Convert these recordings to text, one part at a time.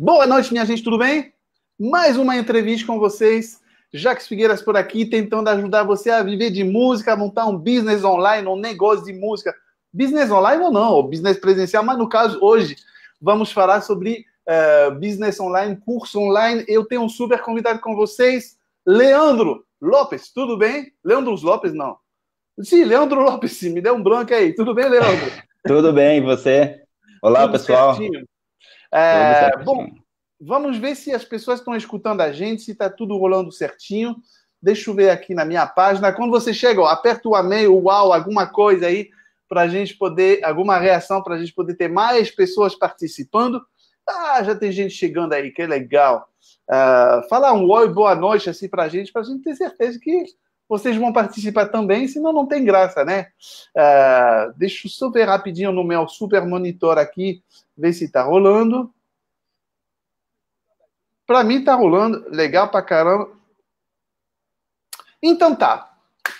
Boa noite, minha gente, tudo bem? Mais uma entrevista com vocês. Jacques Figueiras por aqui, tentando ajudar você a viver de música, montar um business online, um negócio de música. Business online ou não, ou business presencial, mas no caso, hoje, vamos falar sobre uh, business online, curso online. Eu tenho um super convidado com vocês, Leandro Lopes, tudo bem? Leandro Lopes, não. Sim, Leandro Lopes, me deu um branco aí. Tudo bem, Leandro? tudo bem, e você? Olá, tudo pessoal. Certinho. É, tá bom, vamos ver se as pessoas estão escutando a gente, se está tudo rolando certinho. Deixa eu ver aqui na minha página. Quando você chega, ó, aperta o amém, o uau, alguma coisa aí, para a gente poder, alguma reação, para a gente poder ter mais pessoas participando. Ah, já tem gente chegando aí, que legal. Uh, ah, fala um oi, boa noite, assim, para a gente, para a gente ter certeza que vocês vão participar também, senão não tem graça, né? Uh, deixa super rapidinho no meu super monitor aqui, ver se tá rolando. Para mim tá rolando, legal pra caramba. Então tá.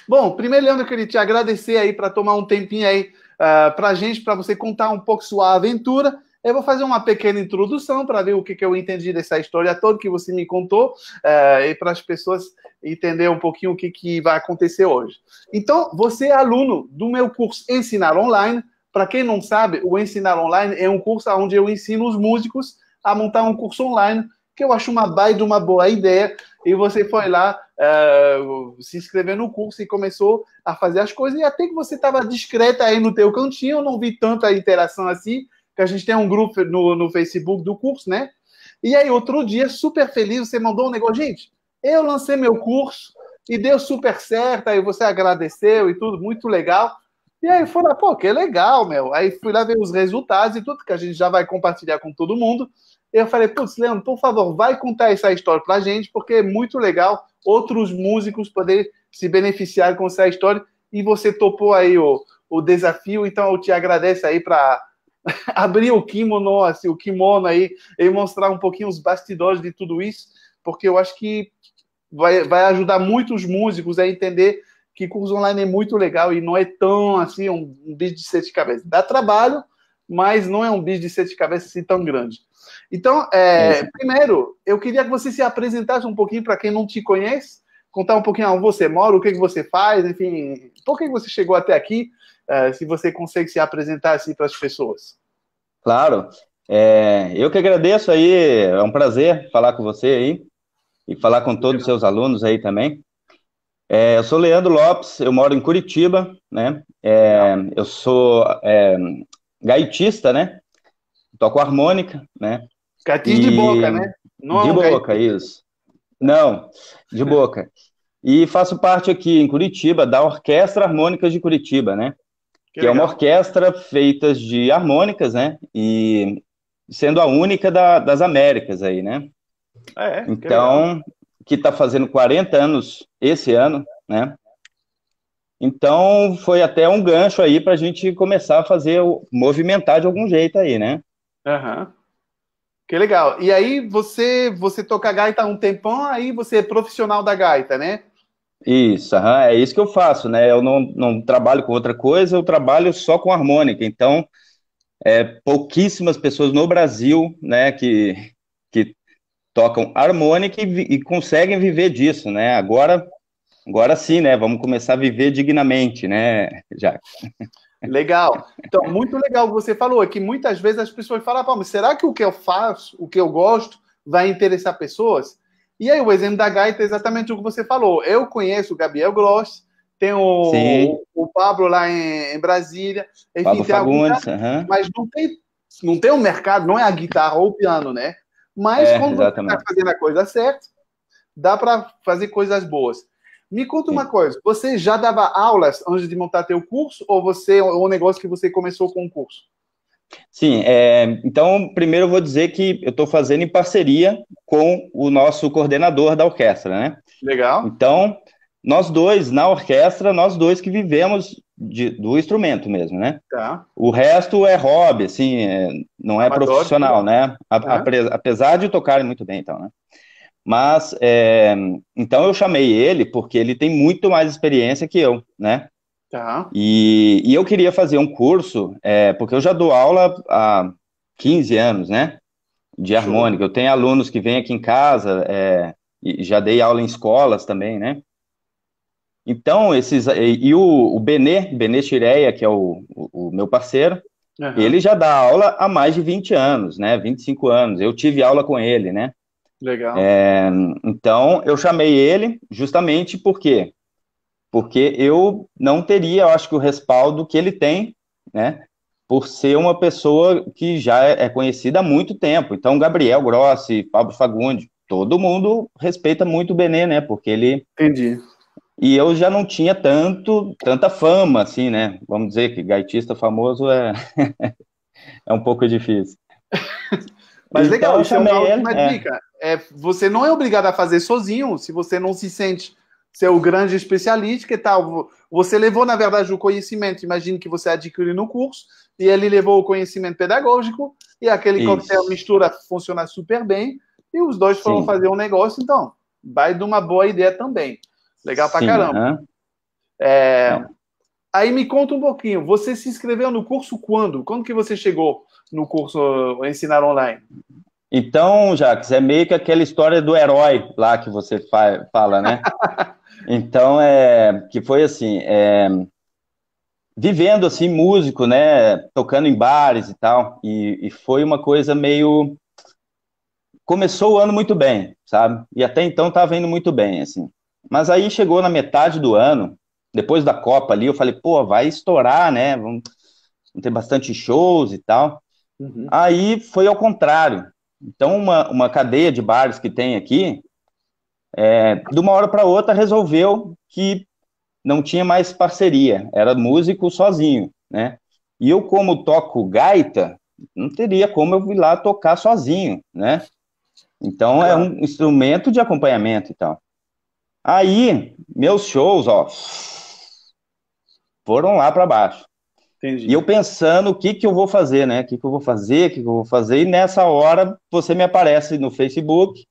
Bom, primeiro, Leandro, eu queria te agradecer aí para tomar um tempinho aí uh, pra gente, para você contar um pouco sua aventura. Eu vou fazer uma pequena introdução para ver o que, que, eu entendi dessa história toda que você me contou é, e para as pessoas entender um pouquinho o que, que vai acontecer hoje. Então, você é aluno do meu curso Ensinar Online. Para quem não sabe, o Ensinar Online é um curso onde eu ensino os músicos a montar um curso online, que eu acho uma baita, uma boa ideia. E você foi lá eh, se inscreveu no curso e começou a fazer as coisas. E até que você estava discreta aí no teu cantinho, eu não vi tanta interação assim, que a gente tem um grupo no, no Facebook do curso, né? E aí, outro dia, super feliz, você mandou um negócio. Gente, eu lancei meu curso e deu super certo. Aí você agradeceu e tudo, muito legal. E aí eu lá, ah, pô, que legal, meu. Aí fui lá ver os resultados e tudo, que a gente já vai compartilhar com todo mundo. Eu falei, putz, Leandro, por favor, vai contar essa história pra gente, porque é muito legal outros músicos poderem se beneficiar com essa história. E você topou aí o, o desafio, então eu te agradeço aí para abrir o kimono, assim, o kimono aí, e mostrar um pouquinho os bastidores de tudo isso, porque eu acho que vai, vai ajudar muito os músicos a entender que curso online é muito legal e não é tão assim um, um bicho de sete cabeças. Dá trabalho, mas não é um bicho de sete cabeças assim tão grande. Então, é, primeiro, eu queria que você se apresentasse um pouquinho para quem não te conhece, contar um pouquinho onde ah, você mora, o que, que você faz, enfim, por que você chegou até aqui uh, se você consegue se apresentar assim para as pessoas. Claro. É, eu que agradeço aí, é um prazer falar com você aí e falar com todos os seus alunos aí também. É, eu sou Leandro Lopes, eu moro em Curitiba, né? É, eu sou é, gaitista, né? Toco harmônica, né? Gatis e... de boca, né? Não é de boca, gaitista. isso. Não, de boca. E faço parte aqui em Curitiba da Orquestra Harmônica de Curitiba, né? Que, é uma orquestra feita de harmônicas, né? E sendo a única da, das Américas aí, né? Ah, é, então, que está fazendo 40 anos esse ano, né? Então, foi até um gancho aí para a gente começar a fazer, movimentar de algum jeito aí, né? Aham. Uhum. Que legal. E aí, você você toca gaita há um tempão, aí você é profissional da gaita, né? Isso, aham, é isso que eu faço, né? Eu não, não trabalho com outra coisa, eu trabalho só com harmônica. Então, é, pouquíssimas pessoas no Brasil, né, que, que tocam harmônica e, e conseguem viver disso, né? Agora, agora sim, né? Vamos começar a viver dignamente, né, Jacques? Legal. Então, muito legal o que você falou, é que muitas vezes as pessoas falam, mas será que o que eu faço, o que eu gosto, vai interessar pessoas? E aí o exemplo da gaita é exatamente o que você falou. Eu conheço o Gabriel Gross, tem o, o Pablo lá em, em Brasília, enfim, Pablo tem Fagundes, alguma, uhum. mas não tem, não tem um mercado, não é a guitarra ou o piano, né? Mas é, quando tá exatamente. você está fazendo a coisa certa, dá para fazer coisas boas. Me conta uma coisa, você já dava aulas antes de montar teu curso ou você o é negócio que você começou com o curso? Sim, é, então primeiro eu vou dizer que eu estou fazendo em parceria com o nosso coordenador da orquestra, né? Legal. Então, nós dois, na orquestra, nós dois que vivemos de, do instrumento mesmo, né? Tá. O resto é hobby, assim, é, não é Amador, profissional, né? A, Apesar de tocarem muito bem, então, né? Mas, é, então eu chamei ele porque ele tem muito mais experiência que eu, né? Tá. E, e eu queria fazer um curso, é, porque eu já dou aula há 15 anos, né? De harmônica. Eu tenho alunos que vêm aqui em casa, é, já dei aula em escolas também, né? Então, esses. E, e o, o Benê, Benê Chireia, que é o, o, o meu parceiro, uhum. ele já dá aula há mais de 20 anos, né? 25 anos. Eu tive aula com ele, né? Legal. É, então, eu chamei ele justamente porque porque eu não teria, eu acho que o respaldo que ele tem, né, por ser uma pessoa que já é, é conhecida há muito tempo. Então, Gabriel Grossi, Pablo Fagundi, todo mundo respeita muito o Benê, né, porque ele... Entendi. E eu já não tinha tanto, tanta fama, assim, né, vamos dizer que gaitista famoso é, é um pouco difícil. Mas então, legal, isso é uma ótima é, é. dica. É, você não é obrigado a fazer sozinho se você não se sente você é o grande especialista e tal. Você levou, na verdade, o conhecimento, imagino que você adquiriu no curso, e ele levou o conhecimento pedagógico, e aquele coquetel mistura funciona super bem, e os dois foram Sim. fazer um negócio, então, vai de uma boa ideia também. Legal pra Sim, caramba. É... É. Aí me conta um pouquinho, você se inscreveu no curso quando? Quando que você chegou no curso Ensinar Online? Então, Jacques, é meio que aquela história do herói lá que você fala, né? Então, é, que foi assim, é, vivendo assim, músico, né, tocando em bares e tal, e, e foi uma coisa meio, começou o ano muito bem, sabe, e até então estava indo muito bem, assim, mas aí chegou na metade do ano, depois da Copa ali, eu falei, pô, vai estourar, né, vamos, vamos ter bastante shows e tal, uhum. aí foi ao contrário, então uma, uma cadeia de bares que tem aqui, é, de uma hora para outra resolveu que não tinha mais parceria, era músico sozinho, né? E eu, como toco gaita, não teria como eu ir lá tocar sozinho, né? Então é um instrumento de acompanhamento e tal. Aí, meus shows, ó, foram lá para baixo. Entendi. E eu pensando o que, que eu vou fazer, né? O que, que eu vou fazer, o que, que eu vou fazer. E nessa hora você me aparece no Facebook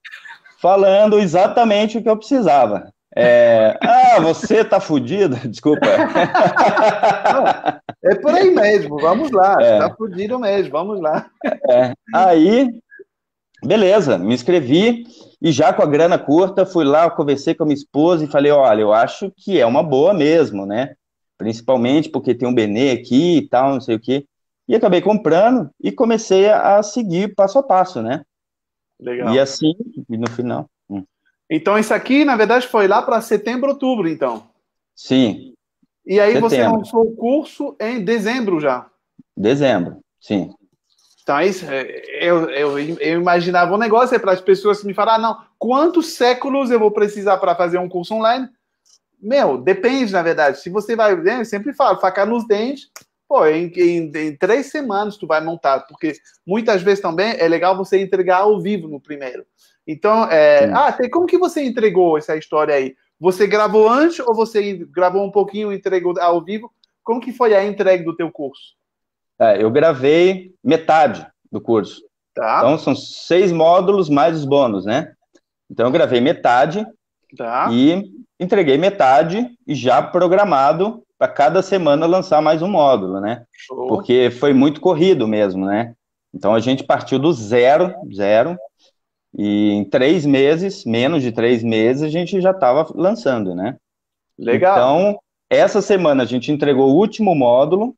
falando exatamente o que eu precisava. É, ah, você tá fudido, desculpa. Não, é por aí mesmo, vamos lá, é. tá fudido mesmo, vamos lá. É. Aí, beleza, me inscrevi e já com a grana curta, fui lá, conversei com a minha esposa e falei, olha, eu acho que é uma boa mesmo, né? Principalmente porque tem um Benê aqui e tal, não sei o quê. E acabei comprando e comecei a seguir passo a passo, né? Legal. E assim, e no final. Hum. Então, isso aqui, na verdade, foi lá para setembro, outubro, então. Sim. E aí setembro. você lançou o curso em dezembro já? Dezembro, sim. Então, isso, é, eu, eu, eu imaginava um negócio é para as pessoas me falar, ah, não, quantos séculos eu vou precisar para fazer um curso online? Meu, depende, na verdade. Se você vai, né, eu sempre falo, faca nos dentes, Pô, em, em, em, três semanas tu vai montar, porque muitas vezes também é legal você entregar ao vivo no primeiro. Então, é, ah, tem, como que você entregou essa história aí? Você gravou antes ou você gravou um pouquinho, entregou ao vivo? Como que foi a entrega do teu curso? É, eu gravei metade do curso. Tá. Então são seis módulos mais os bônus, né? Então eu gravei metade tá. e entreguei metade e já programado para cada semana lançar mais um módulo, né? Show. Porque foi muito corrido mesmo, né? Então a gente partiu do zero, zero, e em três meses, menos de três meses, a gente já estava lançando, né? Legal. Então, essa semana a gente entregou o último módulo,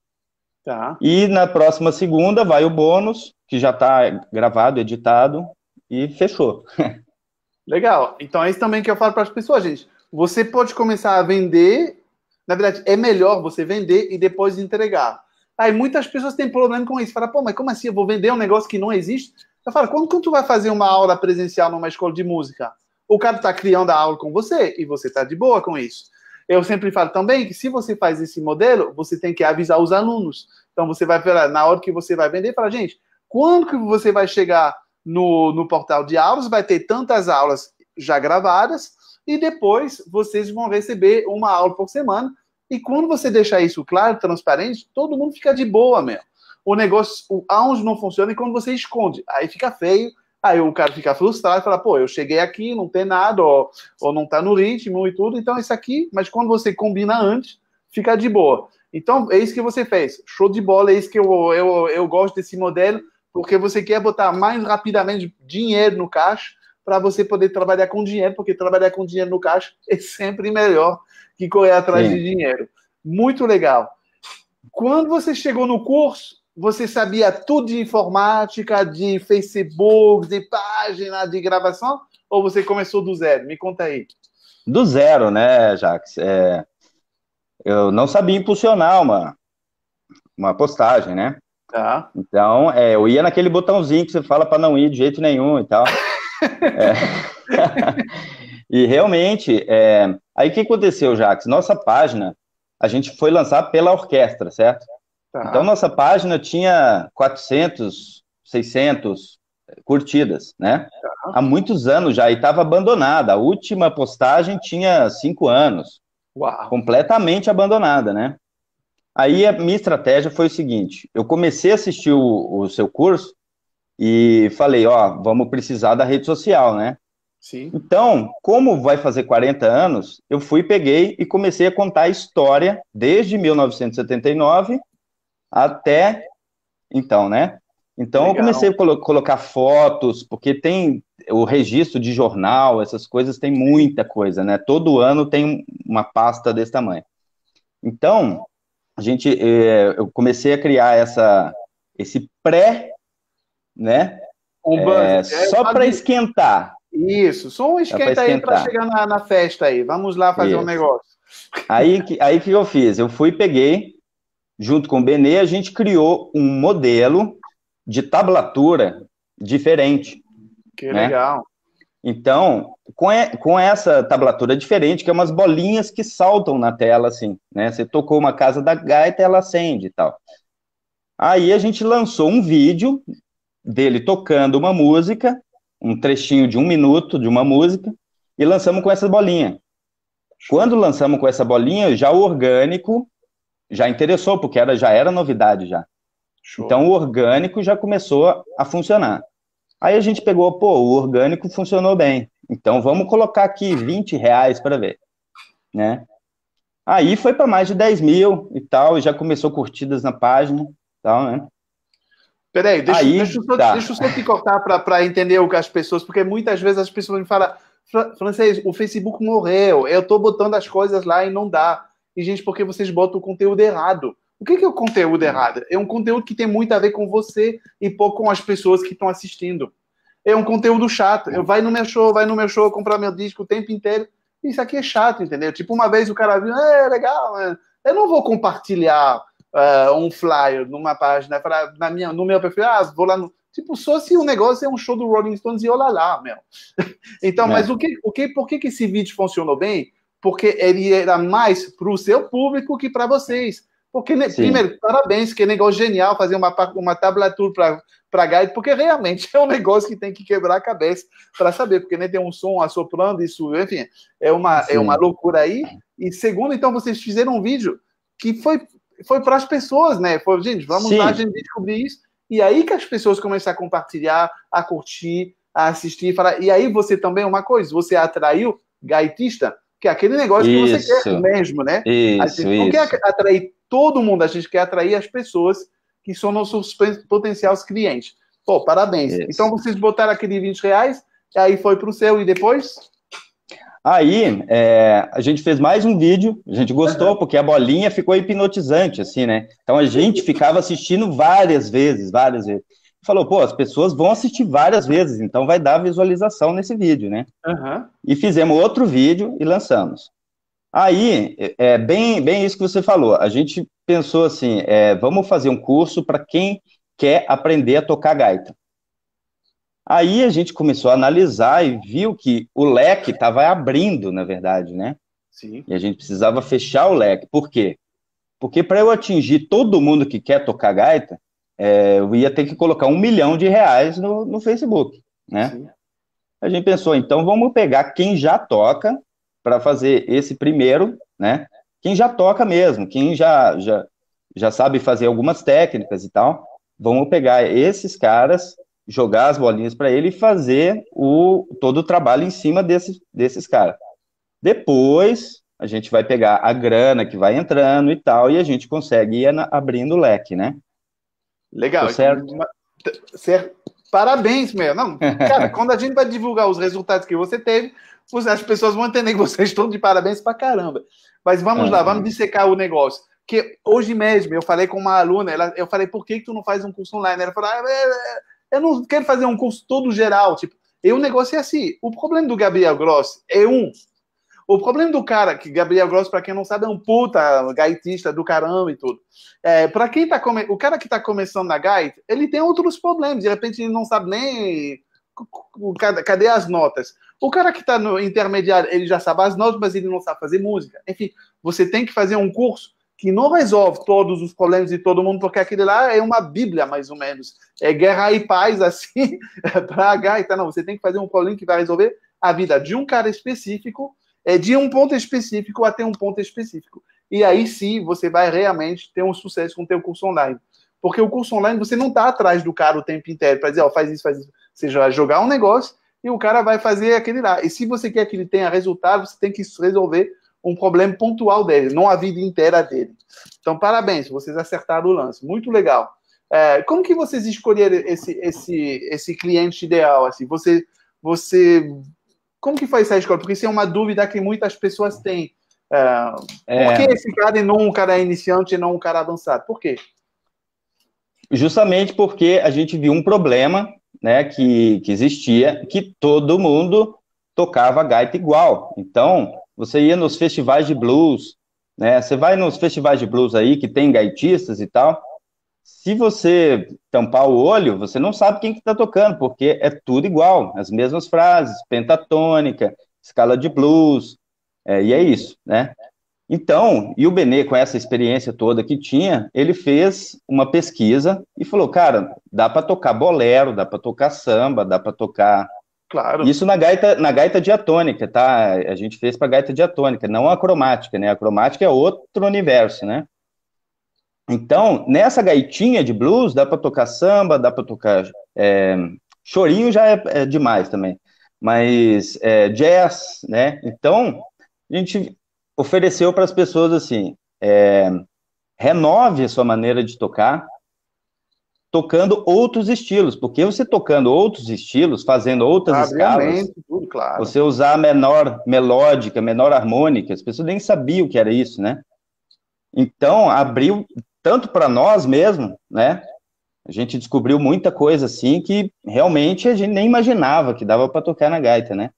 tá. e na próxima segunda vai o bônus, que já está gravado, editado, e fechou. Legal. Então é isso também que eu falo para as pessoas, gente. Você pode começar a vender na verdade, é melhor você vender e depois entregar. Aí muitas pessoas têm problema com isso. Fala, pô, mas como assim? Eu vou vender um negócio que não existe? Eu falo, quando, quando tu vai fazer uma aula presencial numa escola de música? O cara está criando a aula com você e você está de boa com isso. Eu sempre falo também que se você faz esse modelo, você tem que avisar os alunos. Então você vai falar, na hora que você vai vender, fala, gente, quando que você vai chegar no, no portal de aulas? Vai ter tantas aulas já gravadas e depois vocês vão receber uma aula por semana e quando você deixar isso claro, transparente, todo mundo fica de boa mesmo. O negócio, o, aonde não funciona, e quando você esconde, aí fica feio, aí o cara fica frustrado e fala, pô, eu cheguei aqui, não tem nada, ou, ou não tá no ritmo e tudo, então isso aqui, mas quando você combina antes, fica de boa. Então, é isso que você fez. Show de bola, é isso que eu, eu, eu gosto desse modelo, porque você quer botar mais rapidamente dinheiro no caixa para você poder trabalhar com dinheiro, porque trabalhar com dinheiro no caixa é sempre melhor que correr atrás Sim. de dinheiro. Muito legal. Quando você chegou no curso, você sabia tudo de informática, de Facebook, de página, de gravação? Ou você começou do zero? Me conta aí. Do zero, né, Jax? É, eu não sabia impulsionar uma, uma postagem, né? Tá. Então, é, eu ia naquele botãozinho que você fala para não ir de jeito nenhum e tal. é. e realmente, é, Aí o que aconteceu, Jacques? Nossa página, a gente foi lançar pela orquestra, certo? Tá. Então, nossa página tinha 400, 600 eh, curtidas, né? Tá. Há muitos anos já, e estava abandonada. A última postagem tinha cinco anos. Uau. Completamente abandonada, né? Aí a minha estratégia foi o seguinte: eu comecei a assistir o, o seu curso e falei, ó, vamos precisar da rede social, né? Sim. Então, como vai fazer 40 anos, eu fui, peguei e comecei a contar a história desde 1979 até então, né? Então Legal. eu comecei a colo colocar fotos, porque tem o registro de jornal, essas coisas tem muita coisa, né? Todo ano tem uma pasta desse tamanho. Então, a gente, eh, eu comecei a criar essa, esse pré, né? Um é, é, só para esquentar, isso, só um esquenta aí para chegar na, na, festa aí. Vamos lá fazer Isso. um negócio. Aí que, aí que eu fiz? Eu fui, peguei, junto com o Benê, a gente criou um modelo de tablatura diferente. Que né? legal. Então, com, e, com essa tablatura diferente, que é umas bolinhas que saltam na tela, assim, né? Você tocou uma casa da gaita, ela acende e tal. Aí a gente lançou um vídeo dele tocando uma música um trechinho de um minuto de uma música e lançamos com essa bolinha. Quando lançamos com essa bolinha, já o orgânico já interessou, porque era, já era novidade já. Show. Então o orgânico já começou a funcionar. Aí a gente pegou, pô, o orgânico funcionou bem. Então vamos colocar aqui 20 reais para ver, né? Aí foi para mais de 10 mil e tal, já começou curtidas na página, tal, né? Peraí, deixa, Aí, deixa, eu, tá. só te cortar para entender o que as pessoas, porque muitas vezes as pessoas me falam, francês, o Facebook morreu, eu estou botando as coisas lá e não dá. E, gente, porque vocês botam o conteúdo errado. O que é o conteúdo errado? É um conteúdo que tem muito a ver com você e pouco com as pessoas que estão assistindo. É um conteúdo chato. Eu vai no meu show, vai no meu show comprar meu disco o tempo inteiro. Isso aqui é chato, entendeu? Tipo, uma vez o cara viu, é legal, é, eu não vou compartilhar uh, um flyer numa página, pra, na minha, no meu perfil, ah, vou lá no. Tipo, só se o um negócio é um show do Rolling Stones e olha lá, meu. então, é. mas o que, o que, por que, que esse vídeo funcionou bem? Porque ele era mais para o seu público que para vocês. Porque, né, Sim. primeiro, parabéns, que negócio genial fazer uma, uma tablatura para para guide, porque realmente é um negócio que tem que quebrar a cabeça para saber, porque nem né, tem um som assoprando, isso, enfim, é uma, é uma loucura aí. E segundo, então, vocês fizeram um vídeo que foi foi para as pessoas, né? Foi, gente, vamos Sim. lá, a gente descobrir isso. E aí que as pessoas começam a compartilhar, a curtir, a assistir, falar. E aí você também, é uma coisa, você atraiu gaitista, que é aquele negócio isso. que você quer mesmo, né? Isso, a gente isso. não quer atrair todo mundo, a gente quer atrair as pessoas que são nossos potenciais clientes. Pô, parabéns. Isso. Então vocês botaram aquele 20 reais, aí foi para o seu e depois? Aí é, a gente fez mais um vídeo, a gente gostou, porque a bolinha ficou hipnotizante, assim, né? Então a gente ficava assistindo várias vezes, várias vezes. Falou, pô, as pessoas vão assistir várias vezes, então vai dar visualização nesse vídeo, né? Uhum. E fizemos outro vídeo e lançamos. Aí, é, é bem, bem isso que você falou. A gente pensou assim, é, vamos fazer um curso para quem quer aprender a tocar gaita. Aí a gente começou a analisar e viu que o leque estava abrindo, na verdade, né? Sim. E a gente precisava fechar o leque. Por quê? Porque para eu atingir todo mundo que quer tocar gaita, é, eu ia ter que colocar um milhão de reais no, no Facebook, né? Sim. A gente pensou, então vamos pegar quem já toca para fazer esse primeiro, né? Quem já toca mesmo, quem já, já, já sabe fazer algumas técnicas e tal, vamos pegar esses caras jogar as bolinhas para ele e fazer o, todo o trabalho em cima desses, desses caras. Depois, a gente vai pegar a grana que vai entrando e tal, e a gente consegue ir abrindo o leque, né? Legal. Tá certo? certo? É, parabéns, meu. Não, cara, quando a gente vai divulgar os resultados que você teve, as pessoas vão entender que vocês estão de parabéns para caramba. Mas vamos uhum. lá, tá. vamos dissecar o negócio. Porque hoje mesmo eu falei com uma aluna, ela, eu falei, por que, que tu não faz um curso online? Ela falou, ah, é, é, eu não quero fazer um curso todo geral, tipo, e o negócio é assim, o problema do Gabriel Gross é um, o problema do cara, que Gabriel Gross, para quem não sabe, é um puta gaitista do caramba e tudo. É, para quem tá come... O cara que tá começando na gaita, ele tem outros problemas. De repente ele não sabe nem cadê as notas. O cara que tá no intermediário, ele já sabe as notas, mas ele não sabe fazer música. Enfim, você tem que fazer um curso que não resolve todos os problemas de todo mundo, porque aquele lá é uma bíblia, mais ou menos. É guerra e paz, assim, é para a gaita. Tá, não, você tem que fazer um problema que vai resolver a vida de um cara específico, é de um ponto específico até um ponto específico. E aí sim, você vai realmente ter um sucesso com o teu curso online. Porque o curso online, você não está atrás do cara o tempo inteiro para dizer, ó, oh, faz isso, faz isso. Você vai jogar um negócio e o cara vai fazer aquele lá. E se você quer que ele tenha resultado, você tem que resolver um problema pontual dele, não a vida inteira dele. Então, parabéns, vocês acertaram o lance. Muito legal. É, como que vocês escolheram esse, esse, esse cliente ideal? Assim, você, você, como que faz essa escolha? Porque isso é uma dúvida que muitas pessoas têm. É, é... Por que esse cara e não um cara iniciante e não um cara avançado? Por quê? Justamente porque a gente viu um problema né, que, que existia, que todo mundo tocava gaita igual. Então, você ia nos festivais de blues, né? Você vai nos festivais de blues aí que tem gaitistas e tal. Se você tampar o olho, você não sabe quem que está tocando, porque é tudo igual, as mesmas frases, pentatônica, escala de blues, é, e é isso, né? Então, e o Benê, com essa experiência toda que tinha, ele fez uma pesquisa e falou, cara, dá para tocar bolero, dá para tocar samba, dá para tocar Claro. Isso na gaita, na gaita diatônica, tá? A gente fez para gaita diatônica, não a cromática, né? A cromática é outro universo, né? Então, nessa gaitinha de blues, dá para tocar samba, dá para tocar. É, chorinho já é, é, demais também, mas é, jazz, né? Então, a gente ofereceu para as pessoas assim: é, renove a sua maneira de tocar, tocando outros estilos, porque você tocando outros estilos, fazendo outras ah, escalas, tudo, claro. você usar menor melódica, menor harmônica, as pessoas nem sabiam o que era isso, né? Então, abriu tanto para nós mesmo, né? A gente descobriu muita coisa assim que realmente a gente nem imaginava que dava para tocar na gaita, né?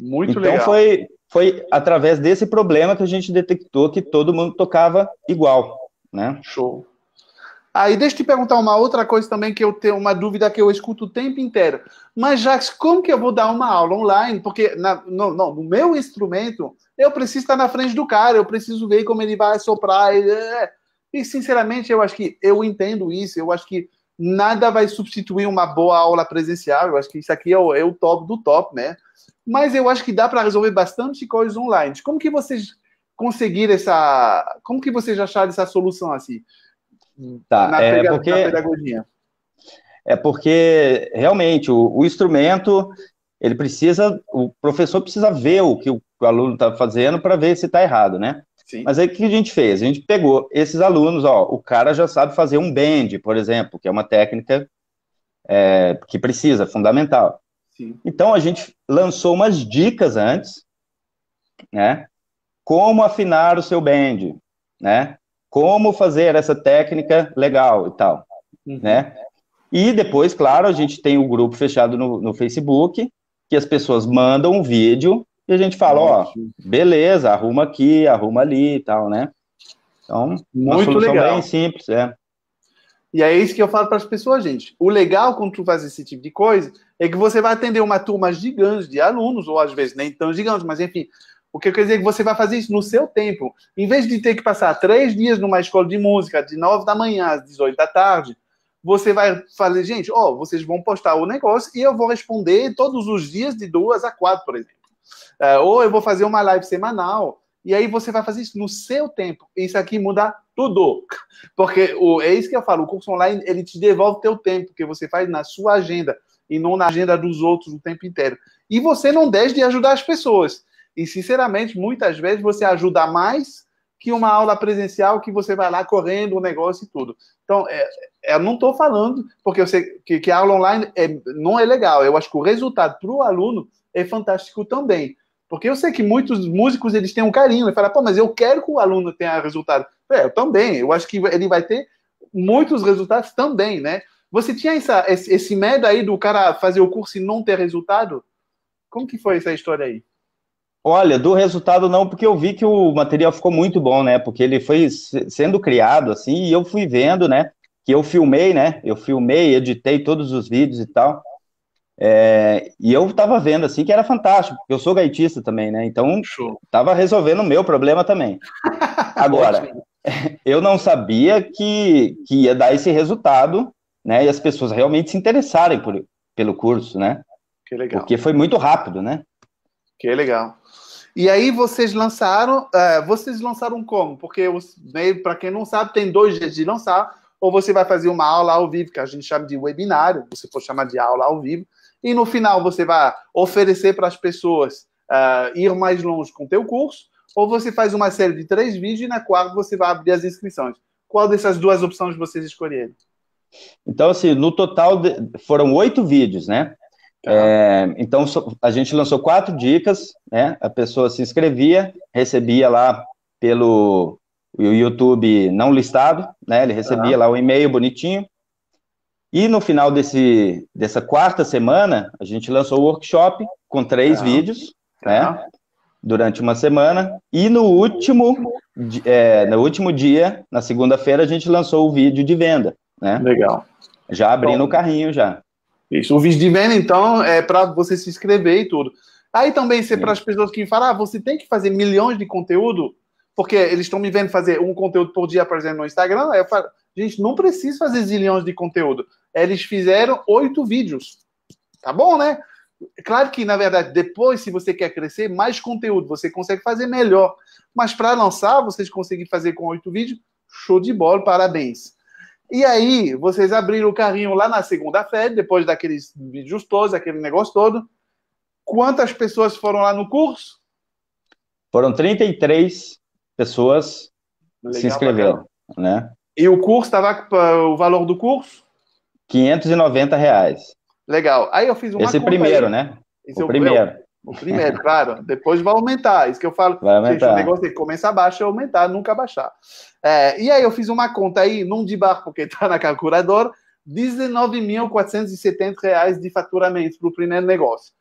Muito então, legal. Então foi foi através desse problema que a gente detectou que todo mundo tocava igual, né? Show. Aí ah, deixa eu te perguntar uma outra coisa também que eu tenho uma dúvida que eu escuto o tempo inteiro. Mas, Jax, como que eu vou dar uma aula online? Porque na, no, no, no, meu instrumento, eu preciso estar na frente do cara, eu preciso ver como ele vai soprar. É, é. E, sinceramente, eu acho que eu entendo isso. Eu acho que nada vai substituir uma boa aula presencial. Eu acho que isso aqui é o, é o top do top, né? Mas eu acho que dá para resolver bastante coisas online. Como que vocês conseguiram essa... Como que vocês acharam essa solução, assim? Tá, na, é porque, na pedagogia. É porque realmente o, o, instrumento ele precisa, o professor precisa ver o que o, o aluno está fazendo para ver se está errado, né? Sim. Mas aí o que a gente fez? A gente pegou esses alunos, ó, o cara já sabe fazer um bend, por exemplo, que é uma técnica é, que precisa, fundamental. Sim. Então a gente lançou umas dicas antes, né? Como afinar o seu bend, né? como fazer essa técnica legal e tal, uhum. né? E depois, claro, a gente tem o um grupo fechado no, no, Facebook, que as pessoas mandam um vídeo e a gente fala, ó, oh, beleza, arruma aqui, arruma ali e tal, né? Então, muito legal. bem simples, é. E é isso que eu falo para as pessoas, gente. O legal quando tu faz esse tipo de coisa é que você vai atender uma turma gigante de alunos, ou às vezes nem tão gigante, mas enfim, o que quer dizer é que você vai fazer isso no seu tempo. Em vez de ter que passar três dias numa escola de música, de nove da manhã às dezoito da tarde, você vai fazer, gente, ó, oh, vocês vão postar o negócio e eu vou responder todos os dias de duas a quatro, por exemplo. Uh, ou eu vou fazer uma live semanal. E aí você vai fazer isso no seu tempo. Isso aqui muda tudo. Porque o, é isso que eu falo, o curso online, ele te devolve teu tempo, que você faz na sua agenda e não na agenda dos outros o tempo inteiro. E você não deixa de ajudar as pessoas. E, sinceramente, muitas vezes você ajuda mais que uma aula presencial que você vai lá correndo o negócio e tudo. Então, é, é eu não estou falando, porque eu sei que, que a aula online é, não é legal. Eu acho que o resultado para o aluno é fantástico também. Porque eu sei que muitos músicos eles têm um carinho e falam, pô, mas eu quero que o aluno tenha resultado. É, eu também. Eu acho que ele vai ter muitos resultados também, né? Você tinha essa, esse medo aí do cara fazer o curso e não ter resultado? Como que foi essa história aí? Olha, do resultado não, porque eu vi que o material ficou muito bom, né? Porque ele foi sendo criado assim, e eu fui vendo, né? Que eu filmei, né? Eu filmei, editei todos os vídeos e tal. É, e eu tava vendo assim que era fantástico, porque eu sou gaitista também, né? Então Show. tava resolvendo o meu problema também. Agora, eu não sabia que, que ia dar esse resultado, né? E as pessoas realmente se interessarem por, pelo curso, né? Que legal. Porque foi muito rápido, né? Que legal. E aí vocês lançaram, é, vocês lançaram como? Porque para quem não sabe, tem dois dias de lançar, ou você vai fazer uma aula ao vivo, que a gente chama de webinário, você pode chamar de aula ao vivo, e no final você vai oferecer para as pessoas uh, ir mais longe com o teu curso, ou você faz uma série de três vídeos e na quarta você vai abrir as inscrições. Qual dessas duas opções vocês escolheram? Então, assim, no total foram oito vídeos, né? É, então, a gente lançou quatro dicas, né? A pessoa se inscrevia, recebia lá pelo YouTube não listado, né? Ele recebia uhum. lá o um e-mail bonitinho. E no final desse, dessa quarta semana, a gente lançou o workshop com três uhum. vídeos, uhum. né? Durante uma semana. E no último, é, no último dia, na segunda-feira, a gente lançou o vídeo de venda, né? Legal. Já abrindo Bom. o carrinho, já. Isso. O vídeo de venda, então, é para você se inscrever e tudo. Aí também se é para as pessoas que falam, ah, você tem que fazer milhões de conteúdo, porque eles estão me vendo fazer um conteúdo por dia, por exemplo, no Instagram. Aí eu falo, gente, não preciso fazer zilhões de conteúdo. Eles fizeram oito vídeos. Tá bom, né? Claro que, na verdade, depois, se você quer crescer, mais conteúdo você consegue fazer melhor. Mas para lançar, vocês conseguem fazer com oito vídeos, show de bola, parabéns. E aí, vocês abriram o carrinho lá na segunda-feira, depois daqueles vídeos todos, aquele negócio todo. Quantas pessoas foram lá no curso? Foram 33 pessoas Legal se inscreveram, né? E o curso estava o valor do curso? 590 reais. Legal. Aí eu fiz uma Esse primeiro, aí. né? Esse é o primeiro. O primeiro, claro. Depois vai aumentar. Isso que eu falo. Vai aumentar. Gente, o negócio é que começa a baixar, é aumentar, nunca baixar. É, e aí eu fiz uma conta aí, num de bar, porque está na calculadora, R$19.470 de faturamento para o primeiro negócio.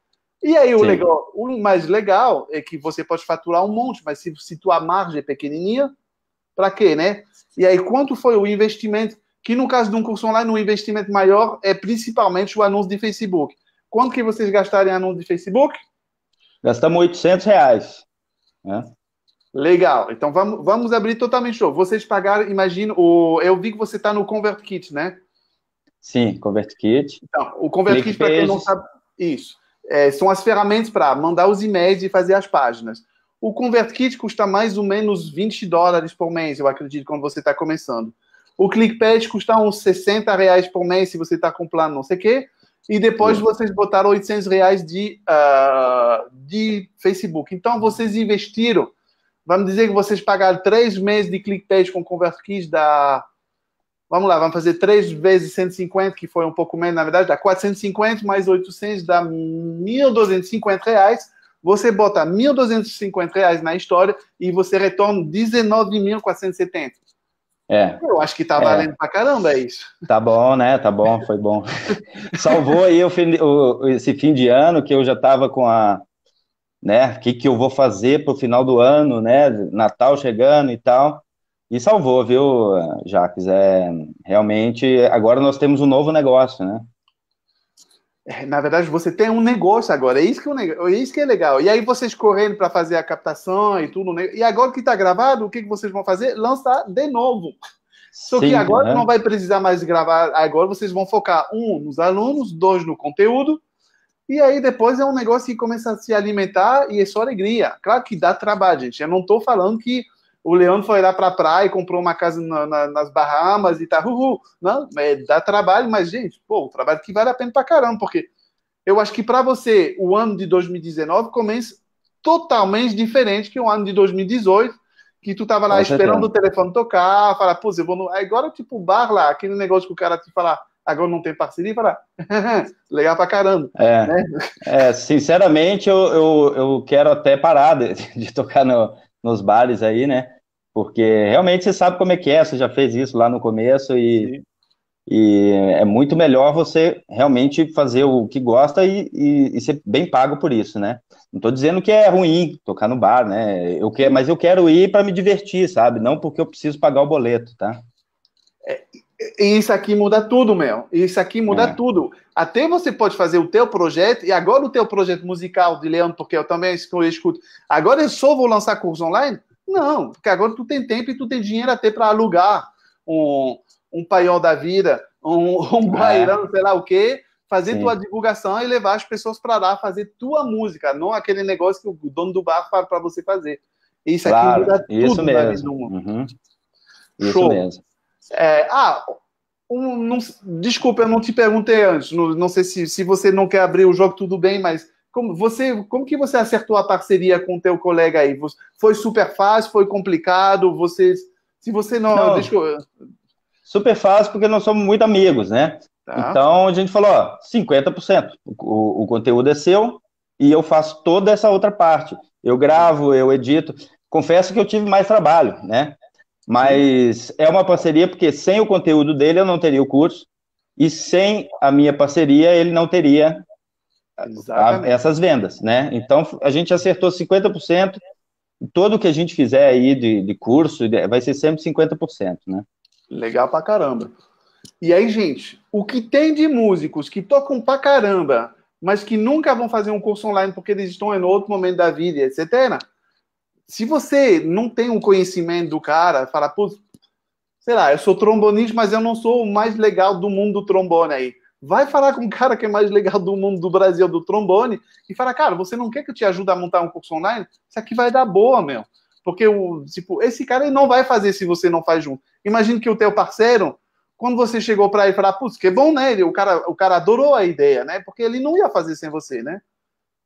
E aí o legal, o mais legal é que você pode faturar um monte, mas se, se tua margem é pequenininha, para quê, né? E aí quanto foi o investimento? Que no caso de um curso online, um investimento maior é principalmente o anúncio de Facebook. Quanto que vocês gastarem em anúncio de Facebook? Gastamos 800 reais. Né? Legal. Então vamos, vamos abrir totalmente show. Vocês pagaram, imagino, o, eu vi que você está no ConvertKit, né? Sim, ConvertKit. Então, o ConvertKit, para quem não sabe, isso. É, são as ferramentas para mandar os e-mails e fazer as páginas. O ConvertKit custa mais ou menos 20 dólares por mês, eu acredito, quando você está começando. O ClickPad custa uns 60 reais por mês se você está com plano não sei o quê e depois vocês botaram 800 reais de, uh, de Facebook. Então, vocês investiram, vamos dizer que vocês pagaram três meses de page com ConvertKit da... Vamos lá, vamos fazer três vezes 150, que foi um pouco menos, na verdade, dá 450 mais 800 dá 1.250 reais. Você bota 1.250 reais na história e você retorna 19.470. É. Eu acho que tá é. valendo é. pra caramba é isso. Tá bom, né? Tá bom, foi bom. Salvou aí o fim, o, esse fim de ano que eu já tava com a. Né? O que, que eu vou fazer pro final do ano, né? Natal chegando e tal. E salvou, viu, Jaques? É, realmente, agora nós temos um novo negócio, né? É, na verdade, você tem um negócio agora. É isso que, é, é isso que é legal. E aí vocês correndo para fazer a captação e tudo. Né? E agora que está gravado, o que, que vocês vão fazer? Lançar de novo. Só Sim, que agora né? não vai precisar mais gravar. Agora vocês vão focar, um, nos alunos, dois, no conteúdo. E aí depois é um negócio que começa a se alimentar e é só alegria. Claro que dá trabalho, gente. Eu não estou falando que o Leandro foi lá para a praia e comprou uma casa na, na, nas Bahamas e tá, uhul, não, né? é, dá trabalho, mas, gente, pô, um trabalho que vale a pena pra caramba, porque eu acho que para você o ano de 2019 começa totalmente diferente que o ano de 2018, que tu tava lá Com esperando certeza. o telefone tocar, falar, pô, eu vou no... É agora, tipo, bar lá, aquele negócio que o cara te falar, agora não tem parceria, para, legal pra caramba. É, né? é sinceramente, eu, eu, eu quero até parar de, de tocar no nos bares aí, né? Porque realmente você sabe como é que é, você já fez isso lá no começo e, e é muito melhor você realmente fazer o que gosta e, e, e ser bem pago por isso, né? Não estou dizendo que é ruim tocar no bar, né? Eu quero, mas eu quero ir para me divertir, sabe? Não porque eu preciso pagar o boleto, tá? isso aqui muda tudo, Mel. Isso aqui muda é. tudo. Até você pode fazer o teu projeto, e agora o teu projeto musical de Leandro, porque eu também escuto. Agora eu só vou lançar curso online? Não, porque agora tu tem tempo e tu tem dinheiro até para alugar um, um paiol da vida, um, um bairão, é. sei lá o quê, fazer Sim. tua divulgação e levar as pessoas para lá fazer tua música, não aquele negócio que o dono do bar fala para você fazer. Isso claro, aqui muda isso tudo mesmo. na vida. Uhum. Isso Show. mesmo. É, ah, um, não, desculpa, eu não te perguntei antes. Não, não, sei se, se você não quer abrir o jogo, tudo bem, mas como, você, como que você acertou a parceria com o teu colega aí? Foi super fácil? Foi complicado? se você não... não desculpa. Super fácil, porque nós somos muito amigos, né? Tá. Então a gente falou, ó, 50%. O, o conteúdo é seu e eu faço toda essa outra parte. Eu gravo, eu edito. Confesso que eu tive mais trabalho, né? Mas é uma parceria porque sem o conteúdo dele eu não teria o curso e sem a minha parceria ele não teria a, essas vendas, né? Então a gente acertou 50%. Todo que a gente fizer aí de, de curso vai ser sempre 50%, né? Legal pra caramba. E aí, gente, o que tem de músicos que tocam pra caramba, mas que nunca vão fazer um curso online porque eles estão em outro momento da vida, etc., se você não tem um conhecimento do cara, fala, putz, sei lá, eu sou trombonista, mas eu não sou o mais legal do mundo do trombone aí. Vai falar com o cara que é mais legal do mundo do Brasil do trombone e fala, cara, você não quer que eu te ajude a montar um curso online? Isso aqui vai dar boa, meu. Porque o, tipo, esse cara ele não vai fazer se você não faz junto. Imagina que o teu parceiro, quando você chegou para ele e falar, putz, que bom, né? Ele, o, cara, o cara adorou a ideia, né? Porque ele não ia fazer sem você, né?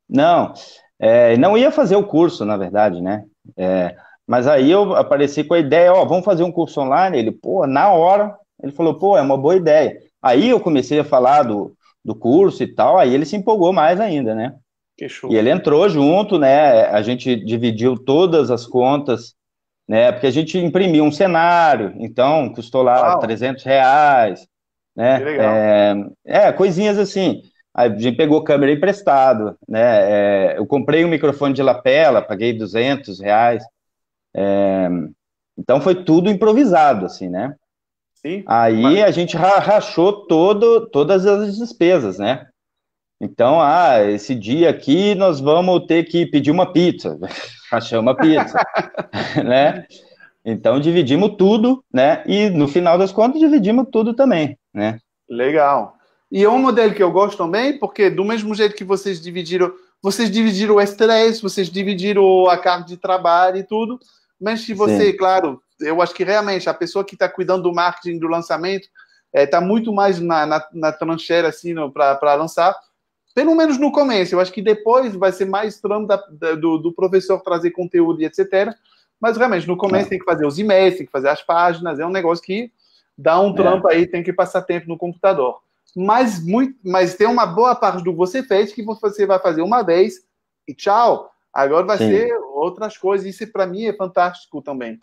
Não, é, não ia fazer o curso, na verdade, né? É, mas aí eu apareci com a ideia, ó, vamos fazer um curso online? Ele, pô, na hora, ele falou, pô, é uma boa ideia. Aí eu comecei a falar do, do curso e tal, aí ele se empolgou mais ainda, né? Que show. E ele entrou junto, né? A gente dividiu todas as contas, né? Porque a gente imprimiu um cenário, então custou lá Uau. 300 reais, né? É, é, coisinhas assim a gente pegou câmera emprestado, né? É, eu comprei um microfone de lapela, paguei 200 reais. É, então foi tudo improvisado, assim, né? Sim. Aí mas... a gente rachou todo, todas as despesas, né? Então, ah, esse dia aqui nós vamos ter que pedir uma pizza. Rachamos uma pizza, né? Então dividimos tudo, né? E no final das contas dividimos tudo também, né? Legal. E é um modelo que eu gosto também, porque do mesmo jeito que vocês dividiram, vocês dividiram o estresse, vocês dividiram a carga de trabalho e tudo, mas se você, Sim. claro, eu acho que realmente a pessoa que está cuidando do marketing, do lançamento, está eh, é, muito mais na, na, na trancheira assim, para lançar, pelo menos no começo. Eu acho que depois vai ser mais trampo do, do professor trazer conteúdo e etc. Mas realmente, no começo é. tem que fazer os e-mails, tem que fazer as páginas, é um negócio que dá um é. trampo é. aí, tem que passar tempo no computador mas, muito, mas tem uma boa parte do que você fez que você vai fazer uma vez e tchau. Agora vai Sim. ser outras coisas. Isso, para mim, é fantástico também.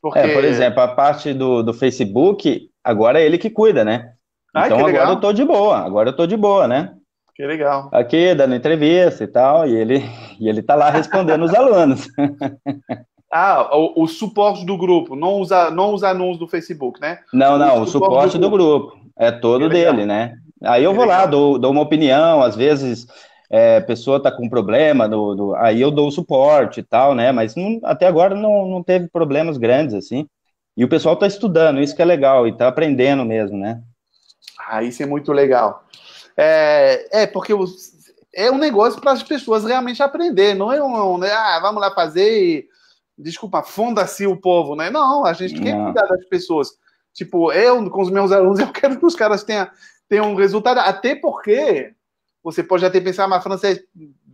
Porque... É, por exemplo, a parte do, do Facebook, agora é ele que cuida, né? Ai, então agora eu tô de boa, agora eu tô de boa, né? Que legal. Aqui, dando entrevista e tal, e ele, e ele tá lá respondendo os alunos. Ah, o, o suporte do grupo, não os, não os anúncios do Facebook, né? Não, não, o, o suporte, do, grupo. grupo. É todo é dele, né? Aí eu é vou legal. lá, dou, dou uma opinião, às vezes é, pessoa tá com problema, do, do, aí eu dou suporte e tal, né? Mas não, até agora não, não teve problemas grandes, assim. E o pessoal tá estudando, isso que é legal, e tá aprendendo mesmo, né? Ah, isso é muito legal. É, é porque os, é um negócio para as pessoas realmente aprender, não é um, né, ah, vamos lá fazer e desculpa, funda se o povo, né? Não, a gente quer cuidar das pessoas. Tipo, eu, com os meus alunos, eu quero que os caras tenham, tenham um resultado, até porque você pode até pensar, ah, mas francês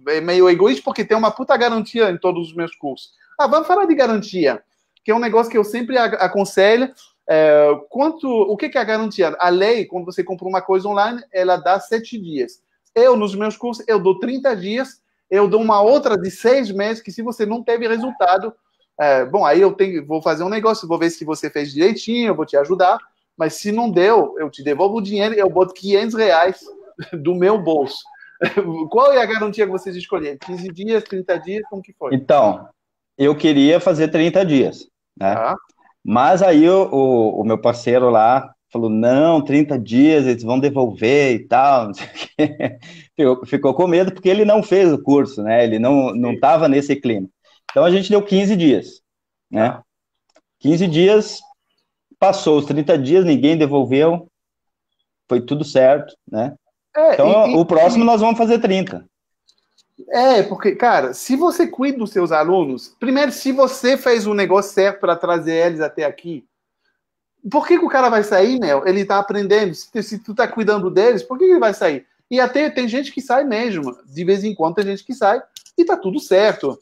é, é meio egoísta porque tem uma puta garantia em todos os meus cursos. Ah, vamos falar de garantia, que é um negócio que eu sempre aconselho. É, quanto, o que, que é a garantia? A lei, quando você compra uma coisa online, ela dá sete dias. Eu, nos meus cursos, eu dou 30 dias, eu dou uma outra de seis meses, que se você não teve resultado, é, bom, aí eu tenho, vou fazer um negócio, vou ver se você fez direitinho, eu vou te ajudar, mas se não deu, eu te devolvo o dinheiro e eu boto 500 reais do meu bolso. Qual é a garantia que vocês escolheram? 15 dias, 30 dias, como que foi? Então, eu queria fazer 30 dias, né? Ah. Mas aí o, o, o, meu parceiro lá falou, não, 30 dias, eles vão devolver e tal, ficou, ficou com medo porque ele não fez o curso, né? Ele não estava nesse clima. Então a gente deu 15 dias, né? 15 tá. dias, passou os 30 dias, ninguém devolveu, foi tudo certo, né? É, então e, o próximo e... nós vamos fazer 30. É, porque, cara, se você cuida dos seus alunos, primeiro, se você fez o um negócio certo para trazer eles até aqui, por que, que o cara vai sair, Né? Ele tá aprendendo. Se tu, se tu tá cuidando deles, por que, que ele vai sair? E até tem gente que sai mesmo. De vez em quando tem gente que sai e tá tudo certo.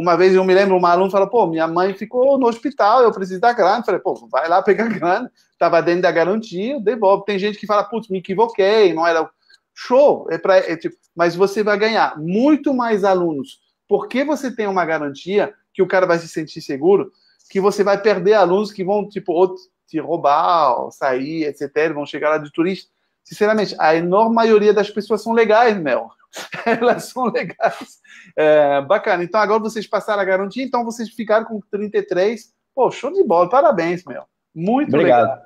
Uma vez eu me lembro, um aluno falou: pô, minha mãe ficou no hospital, eu preciso da grana. Eu falei: pô, vai lá pegar grana, estava dentro da garantia, devolve. Tem gente que fala: putz, me equivoquei, não era. Show! É pra, é tipo, mas você vai ganhar muito mais alunos, porque você tem uma garantia que o cara vai se sentir seguro, que você vai perder alunos que vão, tipo, ou te roubar, ou sair, etc., vão chegar lá de turista. Sinceramente, a enorme maioria das pessoas são legais, Mel. Elas são legais. É, bacana. Então agora vocês passaram a garantia, então vocês ficaram com 33. Pô, show de bola, parabéns, meu. Muito Obrigado. legal.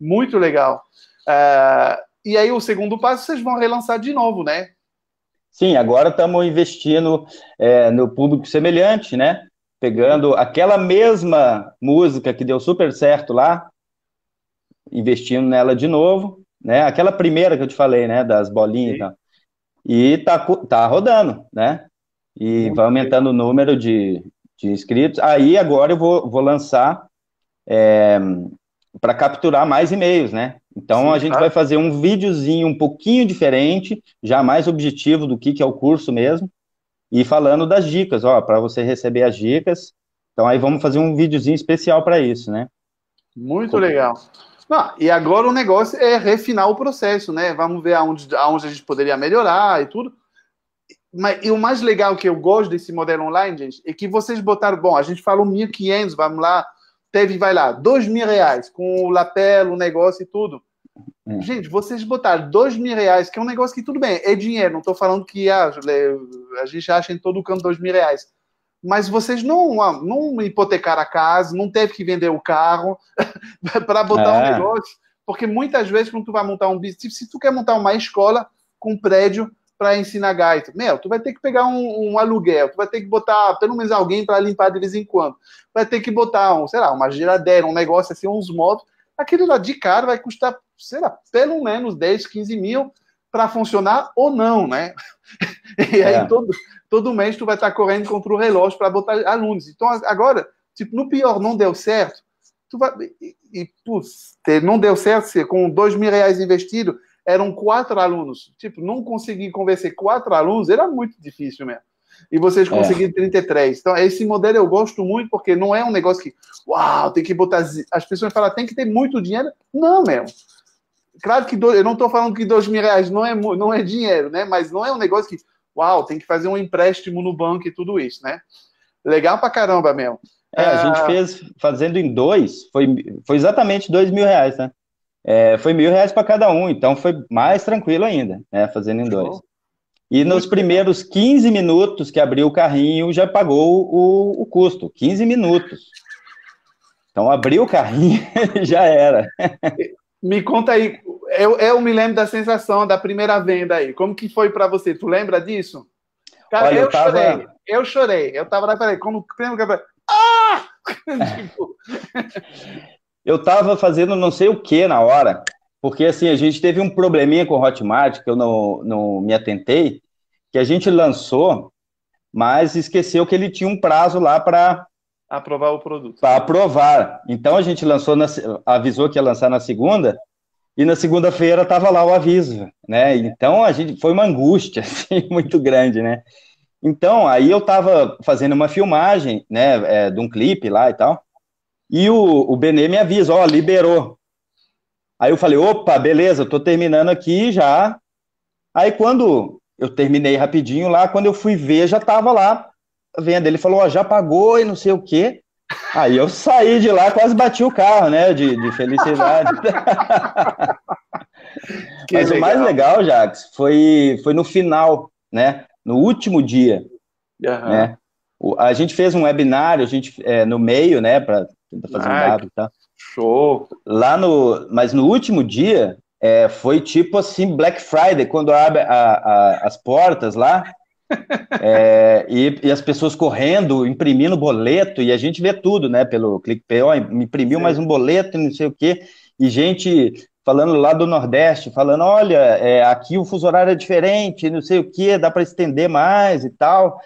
Muito legal. É, e aí o segundo passo vocês vão relançar de novo, né? Sim, agora estamos investindo é, no público semelhante, né? Pegando aquela mesma música que deu super certo lá, investindo nela de novo, né? Aquela primeira que eu te falei, né? Das bolinhas. Né? e tá, tá rodando, né? E Muito vai aumentando legal. o número de, de inscritos. Aí agora eu vou, vou lançar é, para capturar mais e-mails, né? Então Sim, a gente tá? vai fazer um videozinho um pouquinho diferente, já mais objetivo do que, que é o curso mesmo, e falando das dicas, ó, para você receber as dicas. Então aí vamos fazer um videozinho especial para isso, né? Muito Com... legal. Ah, e agora o negócio é refinar o processo, né? Vamos ver aonde, aonde a gente poderia melhorar e tudo. Mas, e o mais legal que eu gosto desse modelo online, gente, é que vocês botaram, bom, a gente falou 1.500, vamos lá, teve, vai lá, dois mil reais com o lapela, o negócio e tudo. Hum. Gente, vocês botaram dois mil reais, que é um negócio que tudo bem, é dinheiro, não estou falando que ah, é, a gente acha em todo o campo mil reais mas vocês não, ah, não hipotecaram a casa, não teve que vender o carro para botar é. um negócio. Porque muitas vezes, quando tu vai montar um business, se tu quer montar uma escola com um prédio para ensinar gaita, meu, tu vai ter que pegar um, um, aluguel, tu vai ter que botar pelo menos alguém para limpar de vez em quando, vai ter que botar, um, sei lá, uma geladeira, um negócio assim, uns motos. Aquilo lá de cara vai custar, sei lá, pelo menos 10, 15 mil para funcionar ou não, né? E aí é. todo, todo mês tu vai estar correndo contra o relógio para botar alunos. Então, agora, tipo, no pior, não deu certo, tu vai... E, e putz, não deu certo, com dois mil reais investido, eram quatro alunos. Tipo, não conseguir convencer quatro alunos era muito difícil mesmo. E vocês é. conseguiram é. 33. Então, esse modelo eu gosto muito, porque não é um negócio que, uau, tem que botar. As pessoas falam, tem que ter muito dinheiro. Não, mesmo. Claro que do... eu não estou falando que dois mil reais não é, não é dinheiro, né? Mas não é um negócio que, uau, tem que fazer um empréstimo no banco e tudo isso, né? Legal pra caramba mesmo. É, a gente é, fez fazendo em dois, foi, foi exatamente dois mil reais, né? É, foi mil reais para cada um, então foi mais tranquilo ainda, né? Fazendo em dois. E Muito nos primeiros 15 minutos que abriu o carrinho, já pagou o, o custo. 15 minutos. Então abriu o carrinho já era. Me conta aí, eu, eu me lembro da sensação da primeira venda aí. Como que foi para você? Tu lembra disso? Cara, Olha, eu, eu tava... chorei. Eu chorei. Eu tava lá, peraí, como eu falei? Ah! Tipo, eu tava fazendo não sei o que na hora, porque assim, a gente teve um probleminha com o Hotmart, que eu não, não me atentei, que a gente lançou, mas esqueceu que ele tinha um prazo lá para aprovar o produto. Para aprovar. Então a gente lançou na, avisou que ia lançar na segunda, e na segunda-feira estava lá o aviso, né? Então a gente foi uma angústia assim, muito grande, né? Então aí eu estava fazendo uma filmagem, né, é, de um clipe lá e tal, e o, o Benê me avisa, ó, liberou. Aí eu falei, opa, beleza, tô terminando aqui já. Aí quando eu terminei rapidinho lá, quando eu fui ver já estava lá vendo. Ele falou, ó, já pagou e não sei o quê. Aí eu saí de lá, quase bati o carro, né? De, de felicidade. Mas legal. o mais legal, Jax, foi, foi no final, né? No último dia. Uhum. Né? O, a gente fez um webinário, a gente, é, no meio, né? Para tentar fazer Ai, um dado tá? Show! Lá no. Mas no último dia é, foi tipo assim, Black Friday, quando abre a, a, as portas lá é, e, e, as pessoas correndo, imprimindo boleto, e a gente vê tudo, né? Pelo ClickPay, ó, imprimiu mais um boleto, não sei o quê, e gente falando lá do Nordeste, falando, olha, é, aqui o fuso horário é diferente, não sei o quê, dá para estender mais e tal.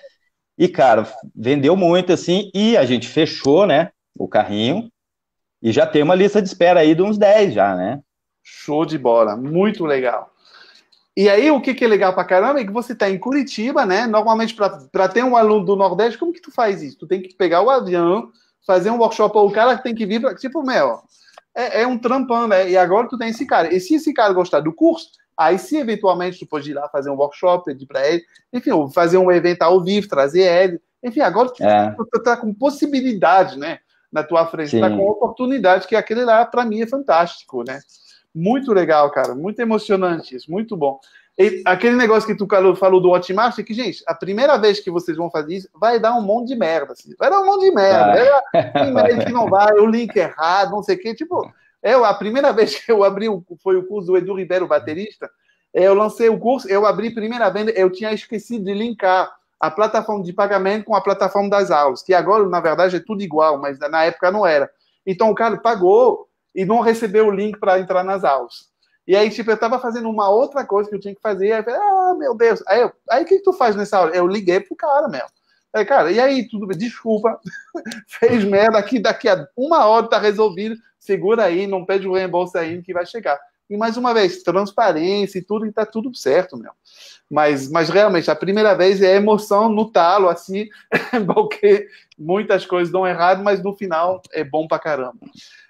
E, cara, vendeu muito, assim, e a gente fechou, né, o carrinho, e já tem uma lista de espera aí de uns 10 já, né? Show de bola, muito legal. E aí, o que, que é legal pra caramba é que você tá em Curitiba, né? Normalmente, para ter um aluno do Nordeste, como que tu faz isso? Tu tem que pegar o avião, fazer um workshop, ou o cara tem que vir, pra, tipo, meu, é, é, um trampão, né? E agora tu tem esse cara. E se esse cara gostar do curso, aí se eventualmente tu pode ir lá fazer um workshop, pedir pra ele, enfim, ou fazer um evento ao vivo, trazer ele. Enfim, agora tu, é. tu tá com possibilidade, né? Na tua frente, tá Sim. tá com oportunidade, que aquele lá, para mim, é fantástico, né? Muito legal, cara. Muito emocionante isso. Muito bom. E aquele negócio que tu falou do Hotmart, que, gente, a primeira vez que vocês vão fazer isso, vai dar um monte de merda. Assim. Vai dar um monte de merda. Ah. É, que não vai, o link errado, não sei o quê. Tipo, eu, é a primeira vez que eu abri, foi o curso do Edu Ribeiro, baterista, é, eu lancei o curso, eu abri primeira venda, eu tinha esquecido de linkar a plataforma de pagamento com a plataforma das aulas, que agora, na verdade, é tudo igual, mas na época não era. Então, o cara pagou, e não receber o link para entrar nas aulas. E aí, tipo, eu tava fazendo uma outra coisa que eu tinha que fazer, aí ah, meu Deus. Aí, aí o que, que tu faz nessa aula? Eu liguei pro cara, meu. Aí, cara, e aí, tudo bem? Desculpa, fez merda aqui, daqui a uma hora tá resolvido, segura aí, não pede o reembolso ainda que vai chegar. E mais uma vez, transparência e tudo, e tá tudo certo, meu. Mas, mas realmente, a primeira vez é emoção no talo, assim, porque muitas coisas dão errado, mas no final é bom pra caramba.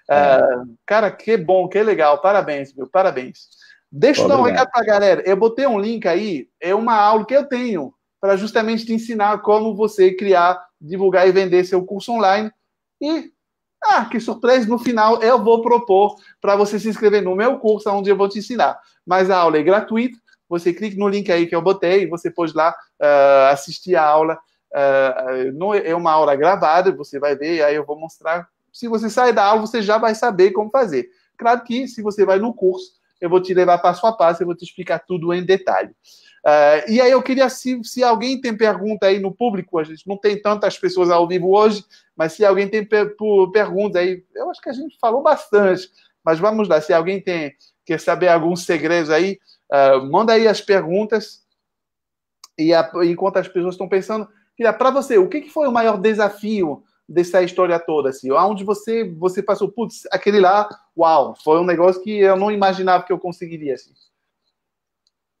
É. é cara, que bom, que legal, parabéns, meu, parabéns. Deixa Obrigado. eu dar um recado pra galera. Eu botei um link aí, é uma aula que eu tenho para justamente te ensinar como você criar, divulgar e vender seu curso online. E, ah, que surpresa, no final eu vou propor para você se inscrever no meu curso, onde eu vou te ensinar. Mas a aula é gratuita, você clica no link aí que eu botei e você pode lá uh, assistir a aula. Uh, não é, é uma aula gravada, você vai ver, aí eu vou mostrar. Se você sair da aula, você já vai saber como fazer. Claro que se você vai no curso, eu vou te levar passo a passo, eu vou te explicar tudo em detalhe. Uh, e aí eu queria, se, se alguém tem pergunta aí no público, a gente não tem tantas pessoas ao vivo hoje, mas se alguém tem per, pergunta aí, eu acho que a gente falou bastante, mas vamos lá, se alguém tem, quer saber alguns segredos aí, Uh, manda aí as perguntas. E a, enquanto as pessoas estão pensando, para você, o que, que, foi o maior desafio dessa história toda? Assim? Onde você, você passou, putz, aquele lá, uau, foi um negócio que eu não imaginava que eu conseguiria. Assim.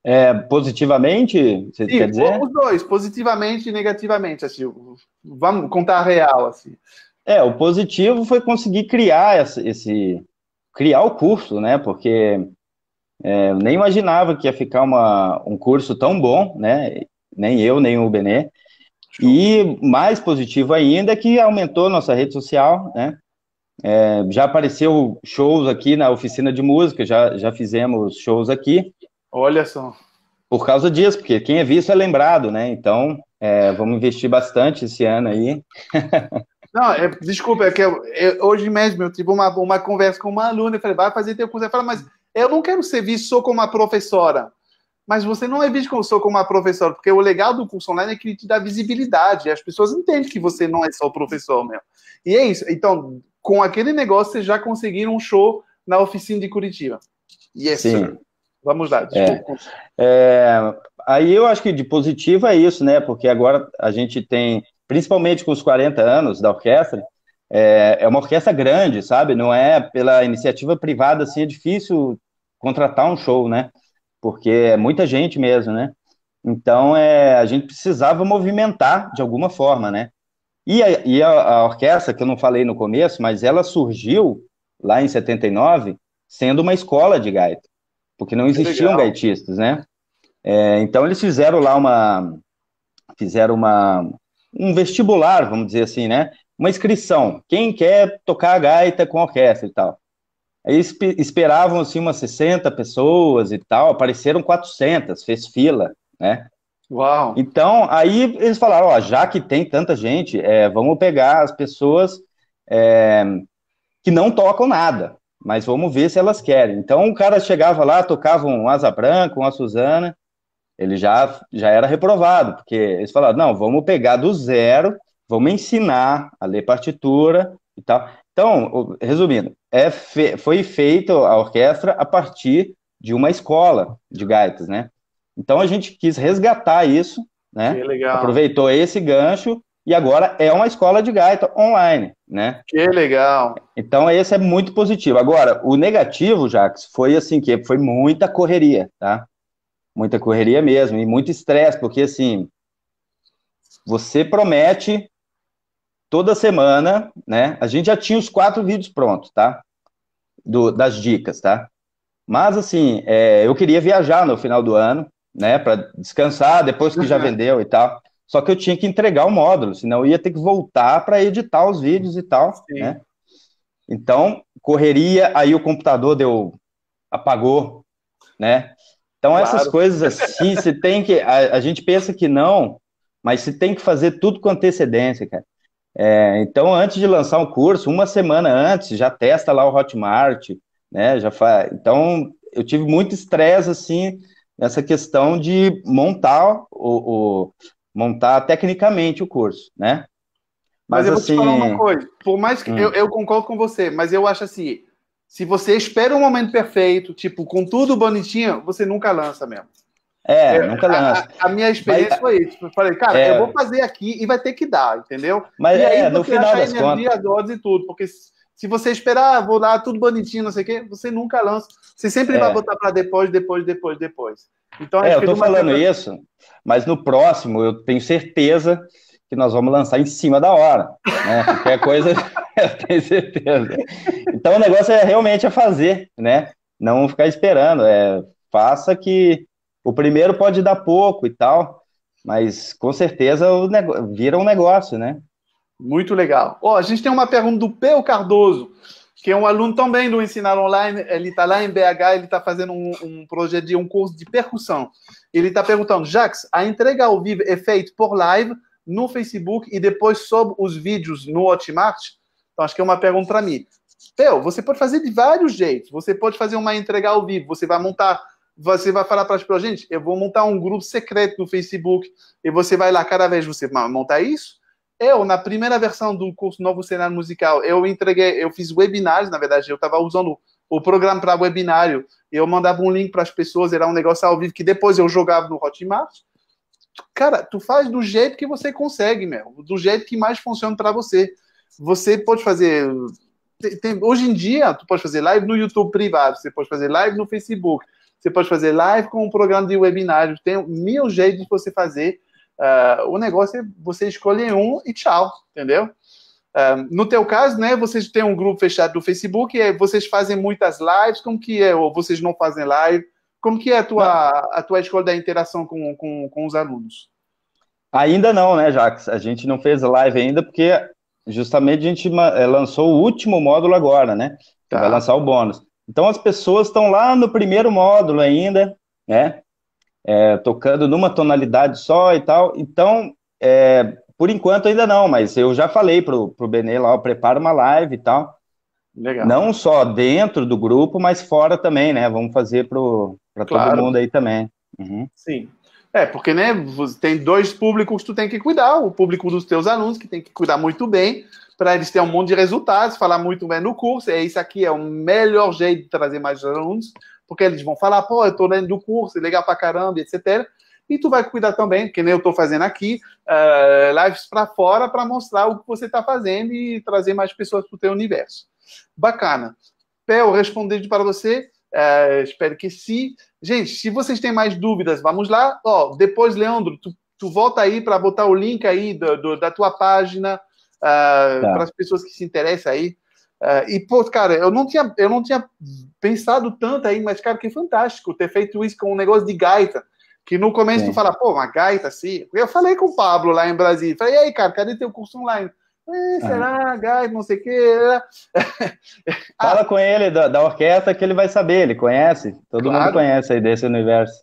É, positivamente, você Sim, quer dizer? Os dois, positivamente e negativamente. Assim, vamos contar a real. Assim. É, o positivo foi conseguir criar esse, esse criar o curso, né? Porque é, nem imaginava que ia ficar uma, um curso tão bom, né? Nem eu, nem o Benê. E mais positivo ainda é que aumentou nossa rede social, né? É, já apareceu shows aqui na oficina de música, já, já fizemos shows aqui. Olha só. Por causa disso, porque quem é visto é lembrado, né? Então, é, vamos investir bastante esse ano aí. Não, é, desculpa, é que eu, hoje mesmo eu tive uma, uma conversa com uma aluna e falei, vai fazer teu curso. Ela falou, mas eu não quero ser visto como uma professora. Mas você não é visto só como uma professora, porque o legal do curso online é que ele te dá visibilidade. As pessoas entendem que você não é só professor, meu. E é isso. Então, com aquele negócio, vocês já conseguiram um show na oficina de Curitiba. Yes, Sim. Sir. Vamos lá. É. é, aí eu acho que de positivo é isso, né? Porque agora a gente tem, principalmente com os 40 anos da orquestra, é, é uma orquestra grande, sabe? Não é pela iniciativa privada, assim, é difícil contratar um show, né? Porque é muita gente mesmo, né? Então, é, a gente precisava movimentar de alguma forma, né? E, a, e a, a, orquestra, que eu não falei no começo, mas ela surgiu lá em 79 sendo uma escola de gaita, porque não existiam gaitistas, né? É, então, eles fizeram lá uma... fizeram uma, um vestibular, vamos dizer assim, né? uma inscrição. Quem quer tocar gaita com orquestra e tal? Aí esperavam assim umas 60 pessoas e tal, apareceram 400, fez fila, né? Uau. Então, aí eles falaram, ó, já que tem tanta gente, é, vamos pegar as pessoas é, que não tocam nada, mas vamos ver se elas querem. Então, o cara chegava lá, tocava um Asa Branca, uma Suzana, ele já, já era reprovado, porque eles falaram, não, vamos pegar do zero vão me ensinar a ler partitura e tal. Então, resumindo, é fe foi feita a orquestra a partir de uma escola de gaitas, né? Então a gente quis resgatar isso, né? Que legal. Aproveitou esse gancho e agora é uma escola de gaita online, né? Que legal. Então esse é muito positivo. Agora, o negativo, Jax, foi assim que foi muita correria, tá? Muita correria mesmo e muito estresse, porque assim, você promete toda semana, né? A gente já tinha os quatro vídeos prontos, tá? Do, das dicas, tá? Mas, assim, é, eu queria viajar no final do ano, né? Para descansar, depois que uhum. já vendeu e tal. Só que eu tinha que entregar o módulo, senão ia ter que voltar para editar os vídeos e tal, Sim. né? Então, correria, aí o computador deu, apagou, né? Então, claro. essas coisas assim, se tem que. A, a, gente pensa que não, mas se tem que fazer tudo com antecedência, cara. É, então, antes de lançar um curso, uma semana antes, já testa lá o Hotmart, né? Já faz. Então, eu tive muito estresse assim nessa questão de montar o, o, montar tecnicamente o curso, né? Mas, mas eu assim... vou te assim, falar uma coisa. Por mais que hum. eu, eu concordo com você, mas eu acho assim, se você espera um momento perfeito, tipo, com tudo bonitinho, você nunca lança mesmo. É, é, nunca lança. A, a minha experiência mas, foi isso. Eu falei, cara, é, eu vou fazer aqui e vai ter que dar, entendeu? Mas e aí, é, no final das energia, contas. e tudo, porque se você esperar, ah, vou dar tudo bonitinho, não sei o quê, você nunca lança. Você sempre vai é. botar para depois, depois, depois, depois. Então, é, eu tô falando isso, mas no próximo eu tenho certeza que nós vamos lançar em cima da hora. Né? Qualquer coisa, eu tenho certeza. Então o negócio é realmente é fazer, né? Não ficar esperando. É, faça que o primeiro pode dar pouco e tal, mas com certeza o vira um negócio, né? Muito legal. Oh, a gente tem uma pergunta do Peu Cardoso, que é um aluno também do Ensinar Online. Ele está lá em BH, ele está fazendo um, um, projeto de um curso de percussão. Ele está perguntando, Jax, a entrega ao vivo é feita por live no Facebook e depois sob os vídeos no Hotmart? Então, acho que é uma pergunta para mim. Peu, você pode fazer de vários jeitos. Você pode fazer uma entrega ao vivo, você vai montar você vai falar para as tipo, pessoas, gente, eu vou montar um grupo secreto no Facebook, e você vai lá cada vez você montar isso. Eu, na primeira versão do curso Novo Cenário Musical, eu entreguei, eu fiz webinários, na verdade, eu estava usando o programa para webinário, eu mandava um link para as pessoas, era um negócio ao vivo que depois eu jogava no Hotmart. Cara, tu faz do jeito que você consegue, meu, do jeito que mais funciona para você. Você pode fazer tem, tem, hoje em dia, tu pode fazer live no YouTube privado, você pode fazer live no Facebook, você pode fazer live com um programa de webinário, tem mil jeitos de você fazer. Uh, o negócio é você escolher um e tchau, entendeu? Uh, no teu caso, né, vocês têm um grupo fechado do Facebook, é, vocês fazem muitas lives, como que é? Ou vocês não fazem live? Como que é a tua, a tua escolha da interação com, com, com os alunos? Ainda não, né, Jacques? A gente não fez live ainda, porque justamente a gente eh, lançou o último módulo agora, né? Tá. Vai lançar o bônus. Então as pessoas estão lá no primeiro módulo ainda, né? É, tocando numa tonalidade só e tal. Então, é, por enquanto ainda não, mas eu já falei pro, pro Benê lá, prepara uma live e tal. Legal. Não só dentro do grupo, mas fora também, né? Vamos fazer para claro. todo mundo aí também. Uhum. Sim. É, porque né, tem dois públicos que tu tem que cuidar. O público dos teus alunos, que tem que cuidar muito bem, para eles terem um monte de resultados, falar muito bem no curso. É isso aqui é o melhor jeito de trazer mais alunos, porque eles vão falar, pô, eu estou lendo do curso, é legal para caramba, etc. E tu vai cuidar também, que nem eu estou fazendo aqui, uh, lives para fora para mostrar o que você está fazendo e trazer mais pessoas para o teu universo. Bacana. eu respondi para você, uh, espero que sim. Gente, se vocês têm mais dúvidas, vamos lá. Ó, oh, depois, Leandro, tu, tu volta aí para botar o link aí do, do, da tua página, Uh, tá. para as pessoas que se interessam aí. Uh, e, pô, cara, eu não, tinha, eu não tinha pensado tanto aí, mas, cara, que fantástico ter feito isso com um negócio de gaita. Que no começo Sim. tu fala, pô, uma gaita assim. Eu falei com o Pablo lá em Brasília. Falei, e aí, cara, cadê teu curso online? Eh, ah. será, ah. gaita, não sei o quê. Fala com ele da, da, orquestra que ele vai saber, ele conhece. Todo claro. mundo conhece aí desse universo.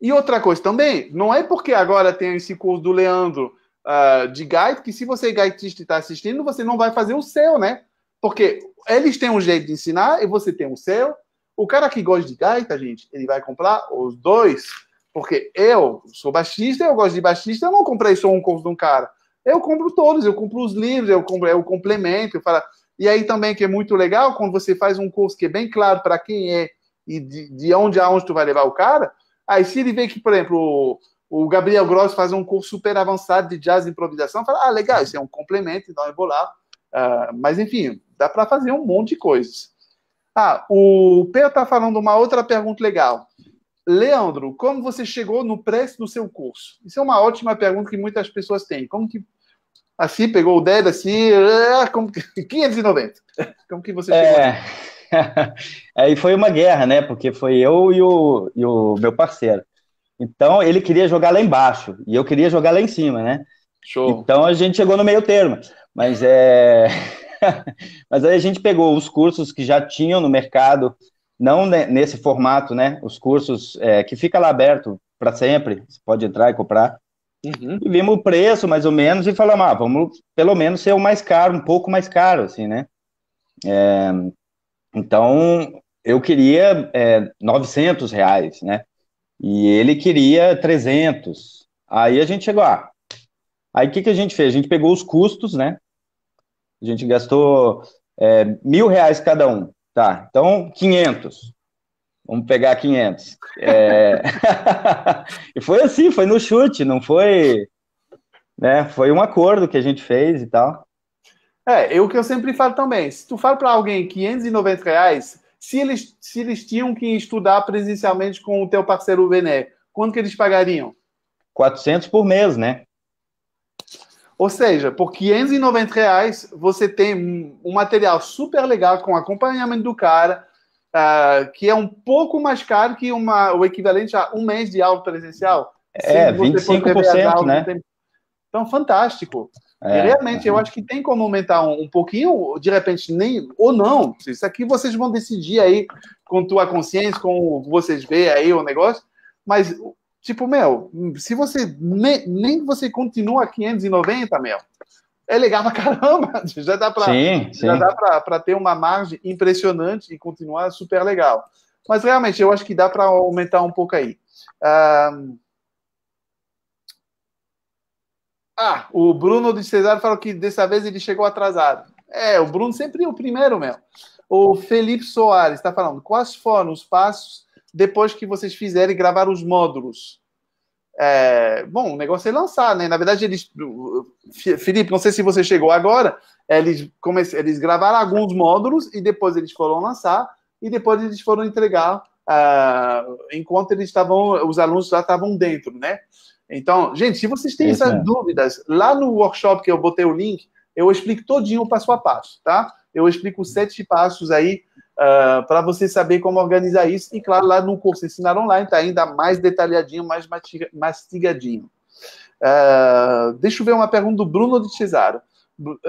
E outra coisa também, não é porque agora tem esse curso do Leandro uh, de gaita, que se você é gaitista e está assistindo, você não vai fazer o seu, né? Porque eles têm um jeito de ensinar e você tem o seu. O cara que gosta de gaita, gente, ele vai comprar os dois. Porque eu sou baixista, eu gosto de baixista, eu não comprei só um curso de um cara. Eu compro todos, eu compro os livros, eu compro o complemento, eu falo. E aí também que é muito legal quando você faz um curso que é bem claro para quem é e de, de onde aonde tu vai levar o cara. Aí se ele vê que, por exemplo, o Gabriel Gross faz um curso super avançado de jazz e improvisação, fala, ah, legal, isso é um complemento, então eu vou lá. Uh, mas, enfim, dá para fazer um monte de coisas. Ah, o Pedro está falando uma outra pergunta legal. Leandro, como você chegou no preço do seu curso? Isso é uma ótima pergunta que muitas pessoas têm. Como que, assim, pegou o dedo, assim, ah, como que, 590. Como que você é. chegou? É... Aí foi uma guerra, né? Porque foi eu e o, e o meu parceiro. Então ele queria jogar lá embaixo e eu queria jogar lá em cima, né? Show. Então a gente chegou no meio termo, mas é, mas aí a gente pegou os cursos que já tinham no mercado, não nesse formato, né? Os cursos é, que fica lá aberto para sempre, você pode entrar e comprar. Uhum. E vimos o preço mais ou menos e falamos, ah, vamos pelo menos ser o mais caro, um pouco mais caro, assim, né? É, então eu queria é, 900 reais, né? E ele queria 300. Aí a gente chegou, lá. Ah, aí o que, que a gente fez? A gente pegou os custos, né? A gente gastou é, mil reais cada um, tá? Então, 500. Vamos pegar 500. É... e foi assim, foi no chute, não foi... Né? Foi um acordo que a gente fez e tal. É, eu que eu sempre falo também, se tu fala para alguém 590 reais, se eles, se eles tinham que estudar presencialmente com o teu parceiro Vené, quanto que eles pagariam? 400 por mês, né? Ou seja, por 590 reais você tem um material super legal com acompanhamento do cara, uh, que é um pouco mais caro que uma, o equivalente a um mês de aula presencial. É, 25%, né? Tempo. Então, fantástico. É, Realmente, é. eu uhum. acho que tem como aumentar um, um, pouquinho, de repente, nem ou não. Isso aqui vocês vão decidir aí com tua consciência, com vocês vê aí o negócio. Mas, tipo, meu, se você nem, nem você continua 590, meu, é legal pra caramba. Já dá pra, sim, já Dá pra, pra ter uma margem impressionante e continuar super legal. Mas realmente, eu acho que dá para aumentar um pouco aí. Ah, Ah, o Bruno de Cesário falou que dessa vez ele chegou atrasado. É, o Bruno sempre é o primeiro, mesmo. O Felipe Soares está falando, quais foram os passos depois que vocês fizerem gravar os módulos? É, bom, o negócio é lançar, né? Na verdade, eles. Felipe, não sei se você chegou agora, eles, comece, eles gravaram alguns módulos e depois eles foram lançar e depois eles foram entregar uh, enquanto eles estavam, os alunos já estavam dentro, né? Então, gente, se vocês têm é Isso essas é. dúvidas, lá no workshop que eu botei o link, eu explico todinho passo a passo, tá? Eu explico sete passos aí Uh, ah, para você saber como organizar isso. E claro, lá no curso Ensinar Online está ainda mais detalhadinho, mais mastigadinho. Uh, deixa eu ver uma pergunta do Bruno de Cesaro. Está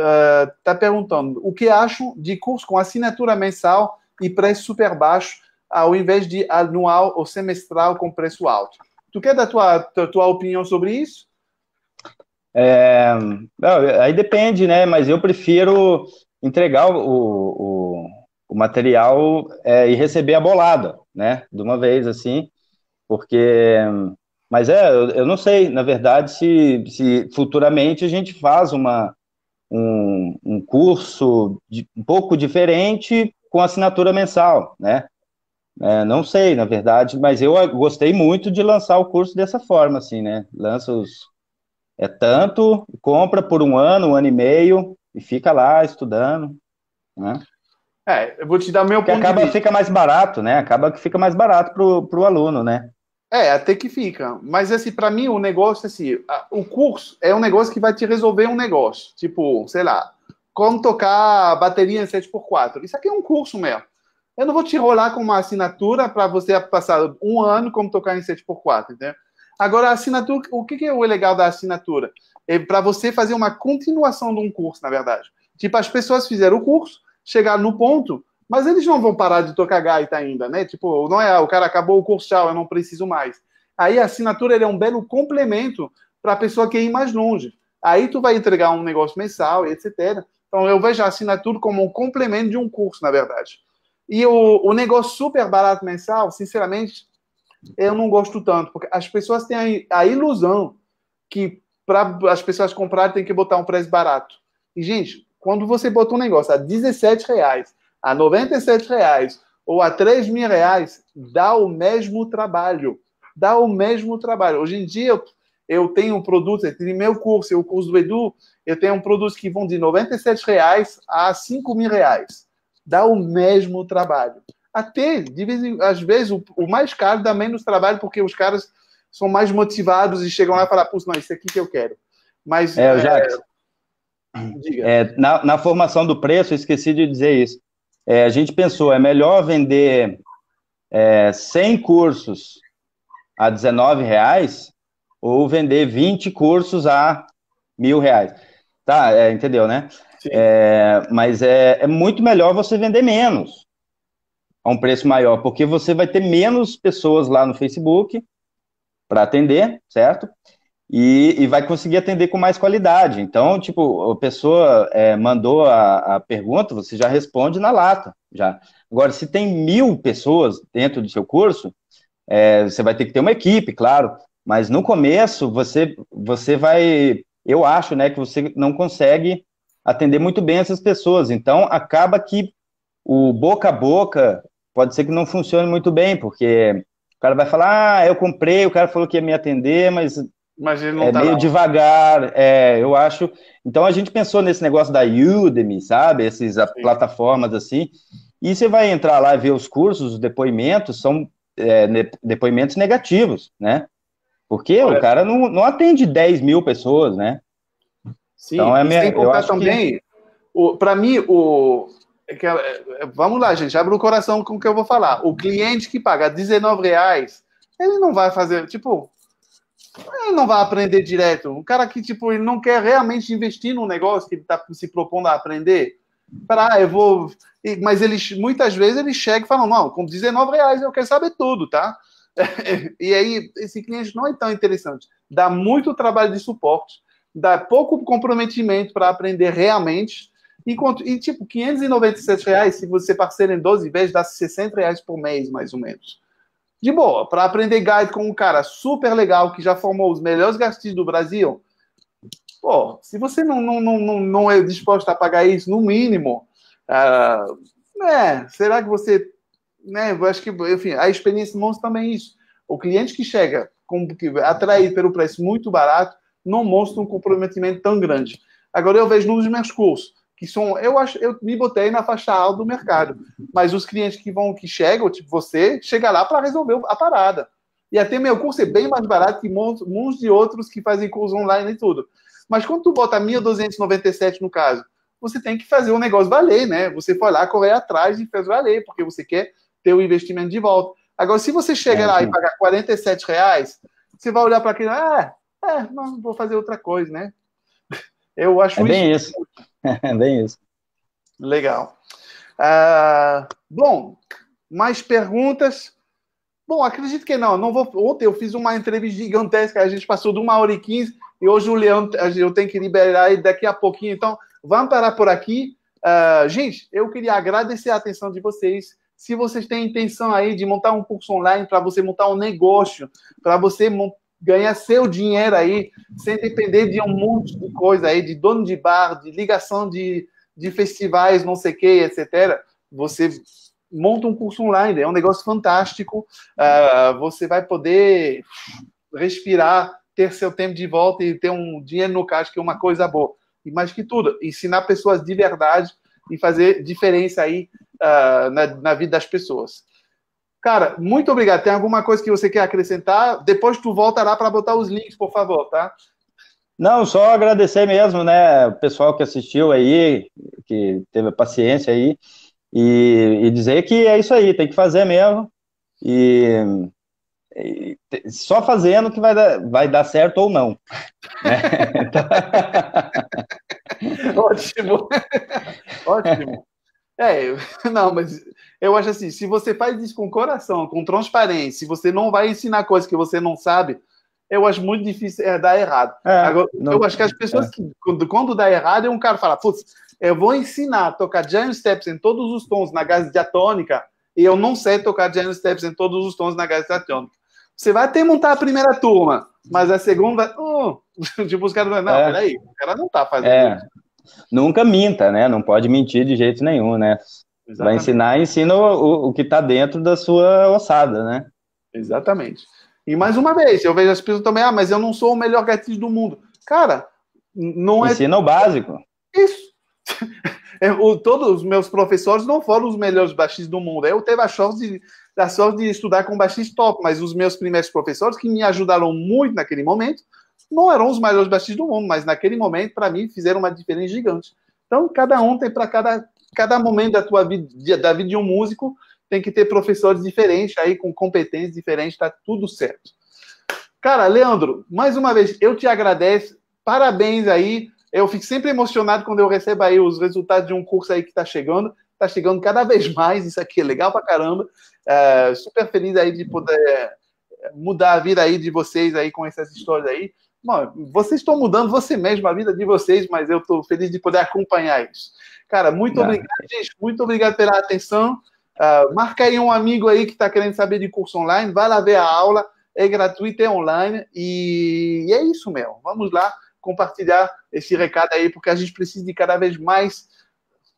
ah, uh, perguntando o que acho de curso com assinatura mensal e preço super baixo, ao invés de anual ou semestral com preço alto. Tu quer dar tua, tua, tua opinião sobre isso? É, não, aí depende, né? Mas eu prefiro entregar o, o, o material é, e receber a bolada, né? De uma vez, assim, porque. Mas é, eu, eu não sei, na verdade, se, se futuramente a gente faz uma, um, um curso de, um pouco diferente com assinatura mensal, né? É, não sei, na verdade, mas eu ah, gostei muito de lançar o curso dessa forma, assim, né? Lança os. É tanto, compra por um ano, um ano e meio, e fica lá estudando, né? É, eu vou te dar meu Porque ponto acaba, que Fica mais barato, né? Acaba que fica mais barato pro, pro aluno, né? É, até que fica. Mas, assim, para mim, o negócio, assim, o curso é um negócio que vai te resolver um negócio. Tipo, sei lá, como tocar bateria em 7x4. Isso aqui é um curso mesmo. Eu não vou te enrolar com uma assinatura para você passar um ano como tocar em 7x4, entendeu? Agora, a assinatura, o que, que é o legal da assinatura? É para você fazer uma continuação de um curso, na verdade. Tipo, as pessoas fizeram o curso, chegaram no ponto, mas eles não vão parar de tocar gaita ainda, né? Tipo, não é, ah, o cara acabou o curso, tchau, eu não preciso mais. Aí a assinatura é um belo complemento para a pessoa que é ir mais longe. Aí tu vai entregar um negócio mensal, etc. Então eu vejo a assinatura como um complemento de um curso, na verdade. E o, o negócio super barato mensal, sinceramente, eu não gosto tanto, porque as pessoas têm a, a ilusão que para as pessoas comprarem tem que botar um preço barato. E, gente, quando você bota um negócio a 17 reais, a 97 reais ou a 3 mil reais, dá o mesmo trabalho. Dá o mesmo trabalho. Hoje em dia, eu, eu tenho um produto, entre meu curso e o curso do Edu, eu tenho um produto que vão de 97 reais a 5 mil reais dá o mesmo trabalho. Até, de vez em, às vezes, o, o mais caro dá menos trabalho, porque os caras são mais motivados e chegam lá e falam, putz, não, isso aqui que eu quero. Mas. É, o é, Jacques. É, na, na, formação do preço, esqueci de dizer isso. É, a gente pensou, é melhor vender é, 100 cursos a 19 reais ou vender 20 cursos a mil reais. Tá, é, entendeu, né? É, mas é, é muito melhor você vender menos a um preço maior, porque você vai ter menos pessoas lá no Facebook para atender, certo? E, e, vai conseguir atender com mais qualidade. Então, tipo, a pessoa é, mandou a, a, pergunta, você já responde na lata. já. Agora, se tem mil pessoas dentro do seu curso, é, você vai ter que ter uma equipe, claro, mas no começo você, você vai, eu acho, né, que você não consegue atender muito bem essas pessoas. Então, acaba que o boca a boca pode ser que não funcione muito bem, porque o cara vai falar, ah, eu comprei, o cara falou que ia me atender, mas, mas ele não é tá meio devagar, é, eu acho. Então, a gente pensou nesse negócio da Udemy, sabe? Essas ah, plataformas assim. E você vai entrar lá e ver os cursos, os depoimentos, são é, depoimentos negativos, né? Porque Olha. o cara não, não atende 10 mil pessoas, né? Sim, então é minha, sem contar também, que... para mim, o, é é, vamos lá, gente, abre o coração com o que eu vou falar. O cliente que paga 19 reais, ele não vai fazer, tipo, ele não vai aprender direto. Um cara que, tipo, ele não quer realmente investir num negócio que ele está se propondo a aprender. Para, ah, eu vou. Mas eles, muitas vezes, ele chega e fala, não, com 19 reais eu quero saber tudo, tá? e aí, esse cliente não é tão interessante. Dá muito trabalho de suporte dá pouco comprometimento para aprender realmente. Enquanto, e, tipo, 597 reais, se você parceira em 12 vezes, dá 60 reais por mês, mais ou menos. De boa, para aprender guide com um cara super legal que já formou os melhores gastos do Brasil. Pô, se você não, não, não, não é disposto a pagar isso, no mínimo, uh, né, será que você. Né, acho que, enfim, a experiência mostra também isso. O cliente que chega com, que, atraído pelo preço muito barato, não mostra um comprometimento tão grande. Agora eu vejo nos meus cursos que são, eu acho, eu me botei na faixa alta do mercado, mas os clientes que vão, que chegam, tipo você, chega lá para resolver a parada. E até meu curso é bem mais barato que muitos de outros que fazem curso online e tudo. Mas quando tu bota 1.297 no caso, você tem que fazer um negócio valer, né? Você foi lá correr atrás e fez valer, porque você quer ter o investimento de volta. Agora, se você chega é, lá sim. e pagar 47 reais, você vai olhar para aquilo, ah, é, não vou fazer outra coisa, né? Eu acho é bem isso. isso. É bem isso. Legal. Ah, bom, mais perguntas? Bom, acredito que não. não vou... Ontem eu fiz uma entrevista gigantesca, a gente passou de uma hora e quinze, e hoje o Leão eu tenho que liberar ele daqui a pouquinho. Então, vamos parar por aqui. Ah, gente, eu queria agradecer a atenção de vocês. Se vocês têm intenção aí de montar um curso online para você montar um negócio, para você montar ganhar seu dinheiro aí, sem depender de um monte de coisa aí, de dono de bar, de ligação de, de festivais, não sei o que, etc. Você monta um curso online, é um negócio fantástico. Uh, você vai poder respirar, ter seu tempo de volta e ter um dinheiro no caixa, que é uma coisa boa. E mais que tudo, ensinar pessoas de verdade e fazer diferença aí uh, na, na vida das pessoas. Cara, muito obrigado. Tem alguma coisa que você quer acrescentar? Depois tu voltará para botar os links, por favor, tá? Não, só agradecer mesmo, né, o pessoal que assistiu aí, que teve a paciência aí, e, e dizer que é isso aí, tem que fazer mesmo, e, e só fazendo que vai dar, vai dar certo ou não. Né? Ótimo, ótimo. É, não, mas eu acho assim, se você faz isso com coração, com transparência, se você não vai ensinar coisas que você não sabe, eu acho muito difícil é, dar errado. É, Agora, não, eu acho que as é. pessoas, é. que, quando, quando dá errado, é um cara fala, putz, eu vou ensinar a tocar Giant Steps em todos os tons na gás diatônica, e eu não sei tocar Giant Steps em todos os tons na gás diatônica. Você vai até montar a primeira turma, mas a segunda, oh, tipo, os caras não, é. peraí, o cara não tá fazendo é. isso. Nunca minta, né? Não pode mentir de jeito nenhum, né? Exatamente. Vai ensinar, ensina o, o que está dentro da sua ossada, né? Exatamente. E mais uma vez, eu vejo as pessoas também, ah, mas eu não sou o melhor gatilho do mundo. Cara, não é. Ensina o básico. Isso. Eu, todos os meus professores não foram os melhores baixistas do mundo. Eu teve a sorte de, a sorte de estudar com baixistas top, mas os meus primeiros professores, que me ajudaram muito naquele momento, não eram os melhores bastidores do mundo, mas naquele momento, para mim, fizeram uma diferença gigante. Então, cada um tem para cada, cada momento da tua vida, da vida de um músico, tem que ter professores diferentes, aí com competências diferentes, está tudo certo. Cara, Leandro, mais uma vez, eu te agradeço, parabéns aí. Eu fico sempre emocionado quando eu recebo aí os resultados de um curso aí que está chegando. Está chegando cada vez mais, isso aqui é legal pra caramba. É, super feliz aí de poder mudar a vida aí de vocês aí com essas histórias aí. Bom, vocês estão mudando você mesmo, a vida de vocês, mas eu estou feliz de poder acompanhar isso. Cara, muito obrigado, gente. Muito obrigado pela atenção. Uh, marca aí um amigo aí que está querendo saber de curso online, vai lá ver a aula, é gratuita, é online. E, e é isso, Mel. Vamos lá compartilhar esse recado aí, porque a gente precisa de cada vez mais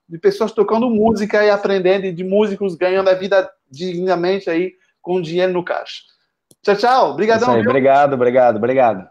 de pessoas tocando música e aprendendo, e de músicos ganhando a vida dignamente aí, com dinheiro no caixa. Tchau, tchau. Obrigadão. Aí, obrigado, obrigado, obrigado.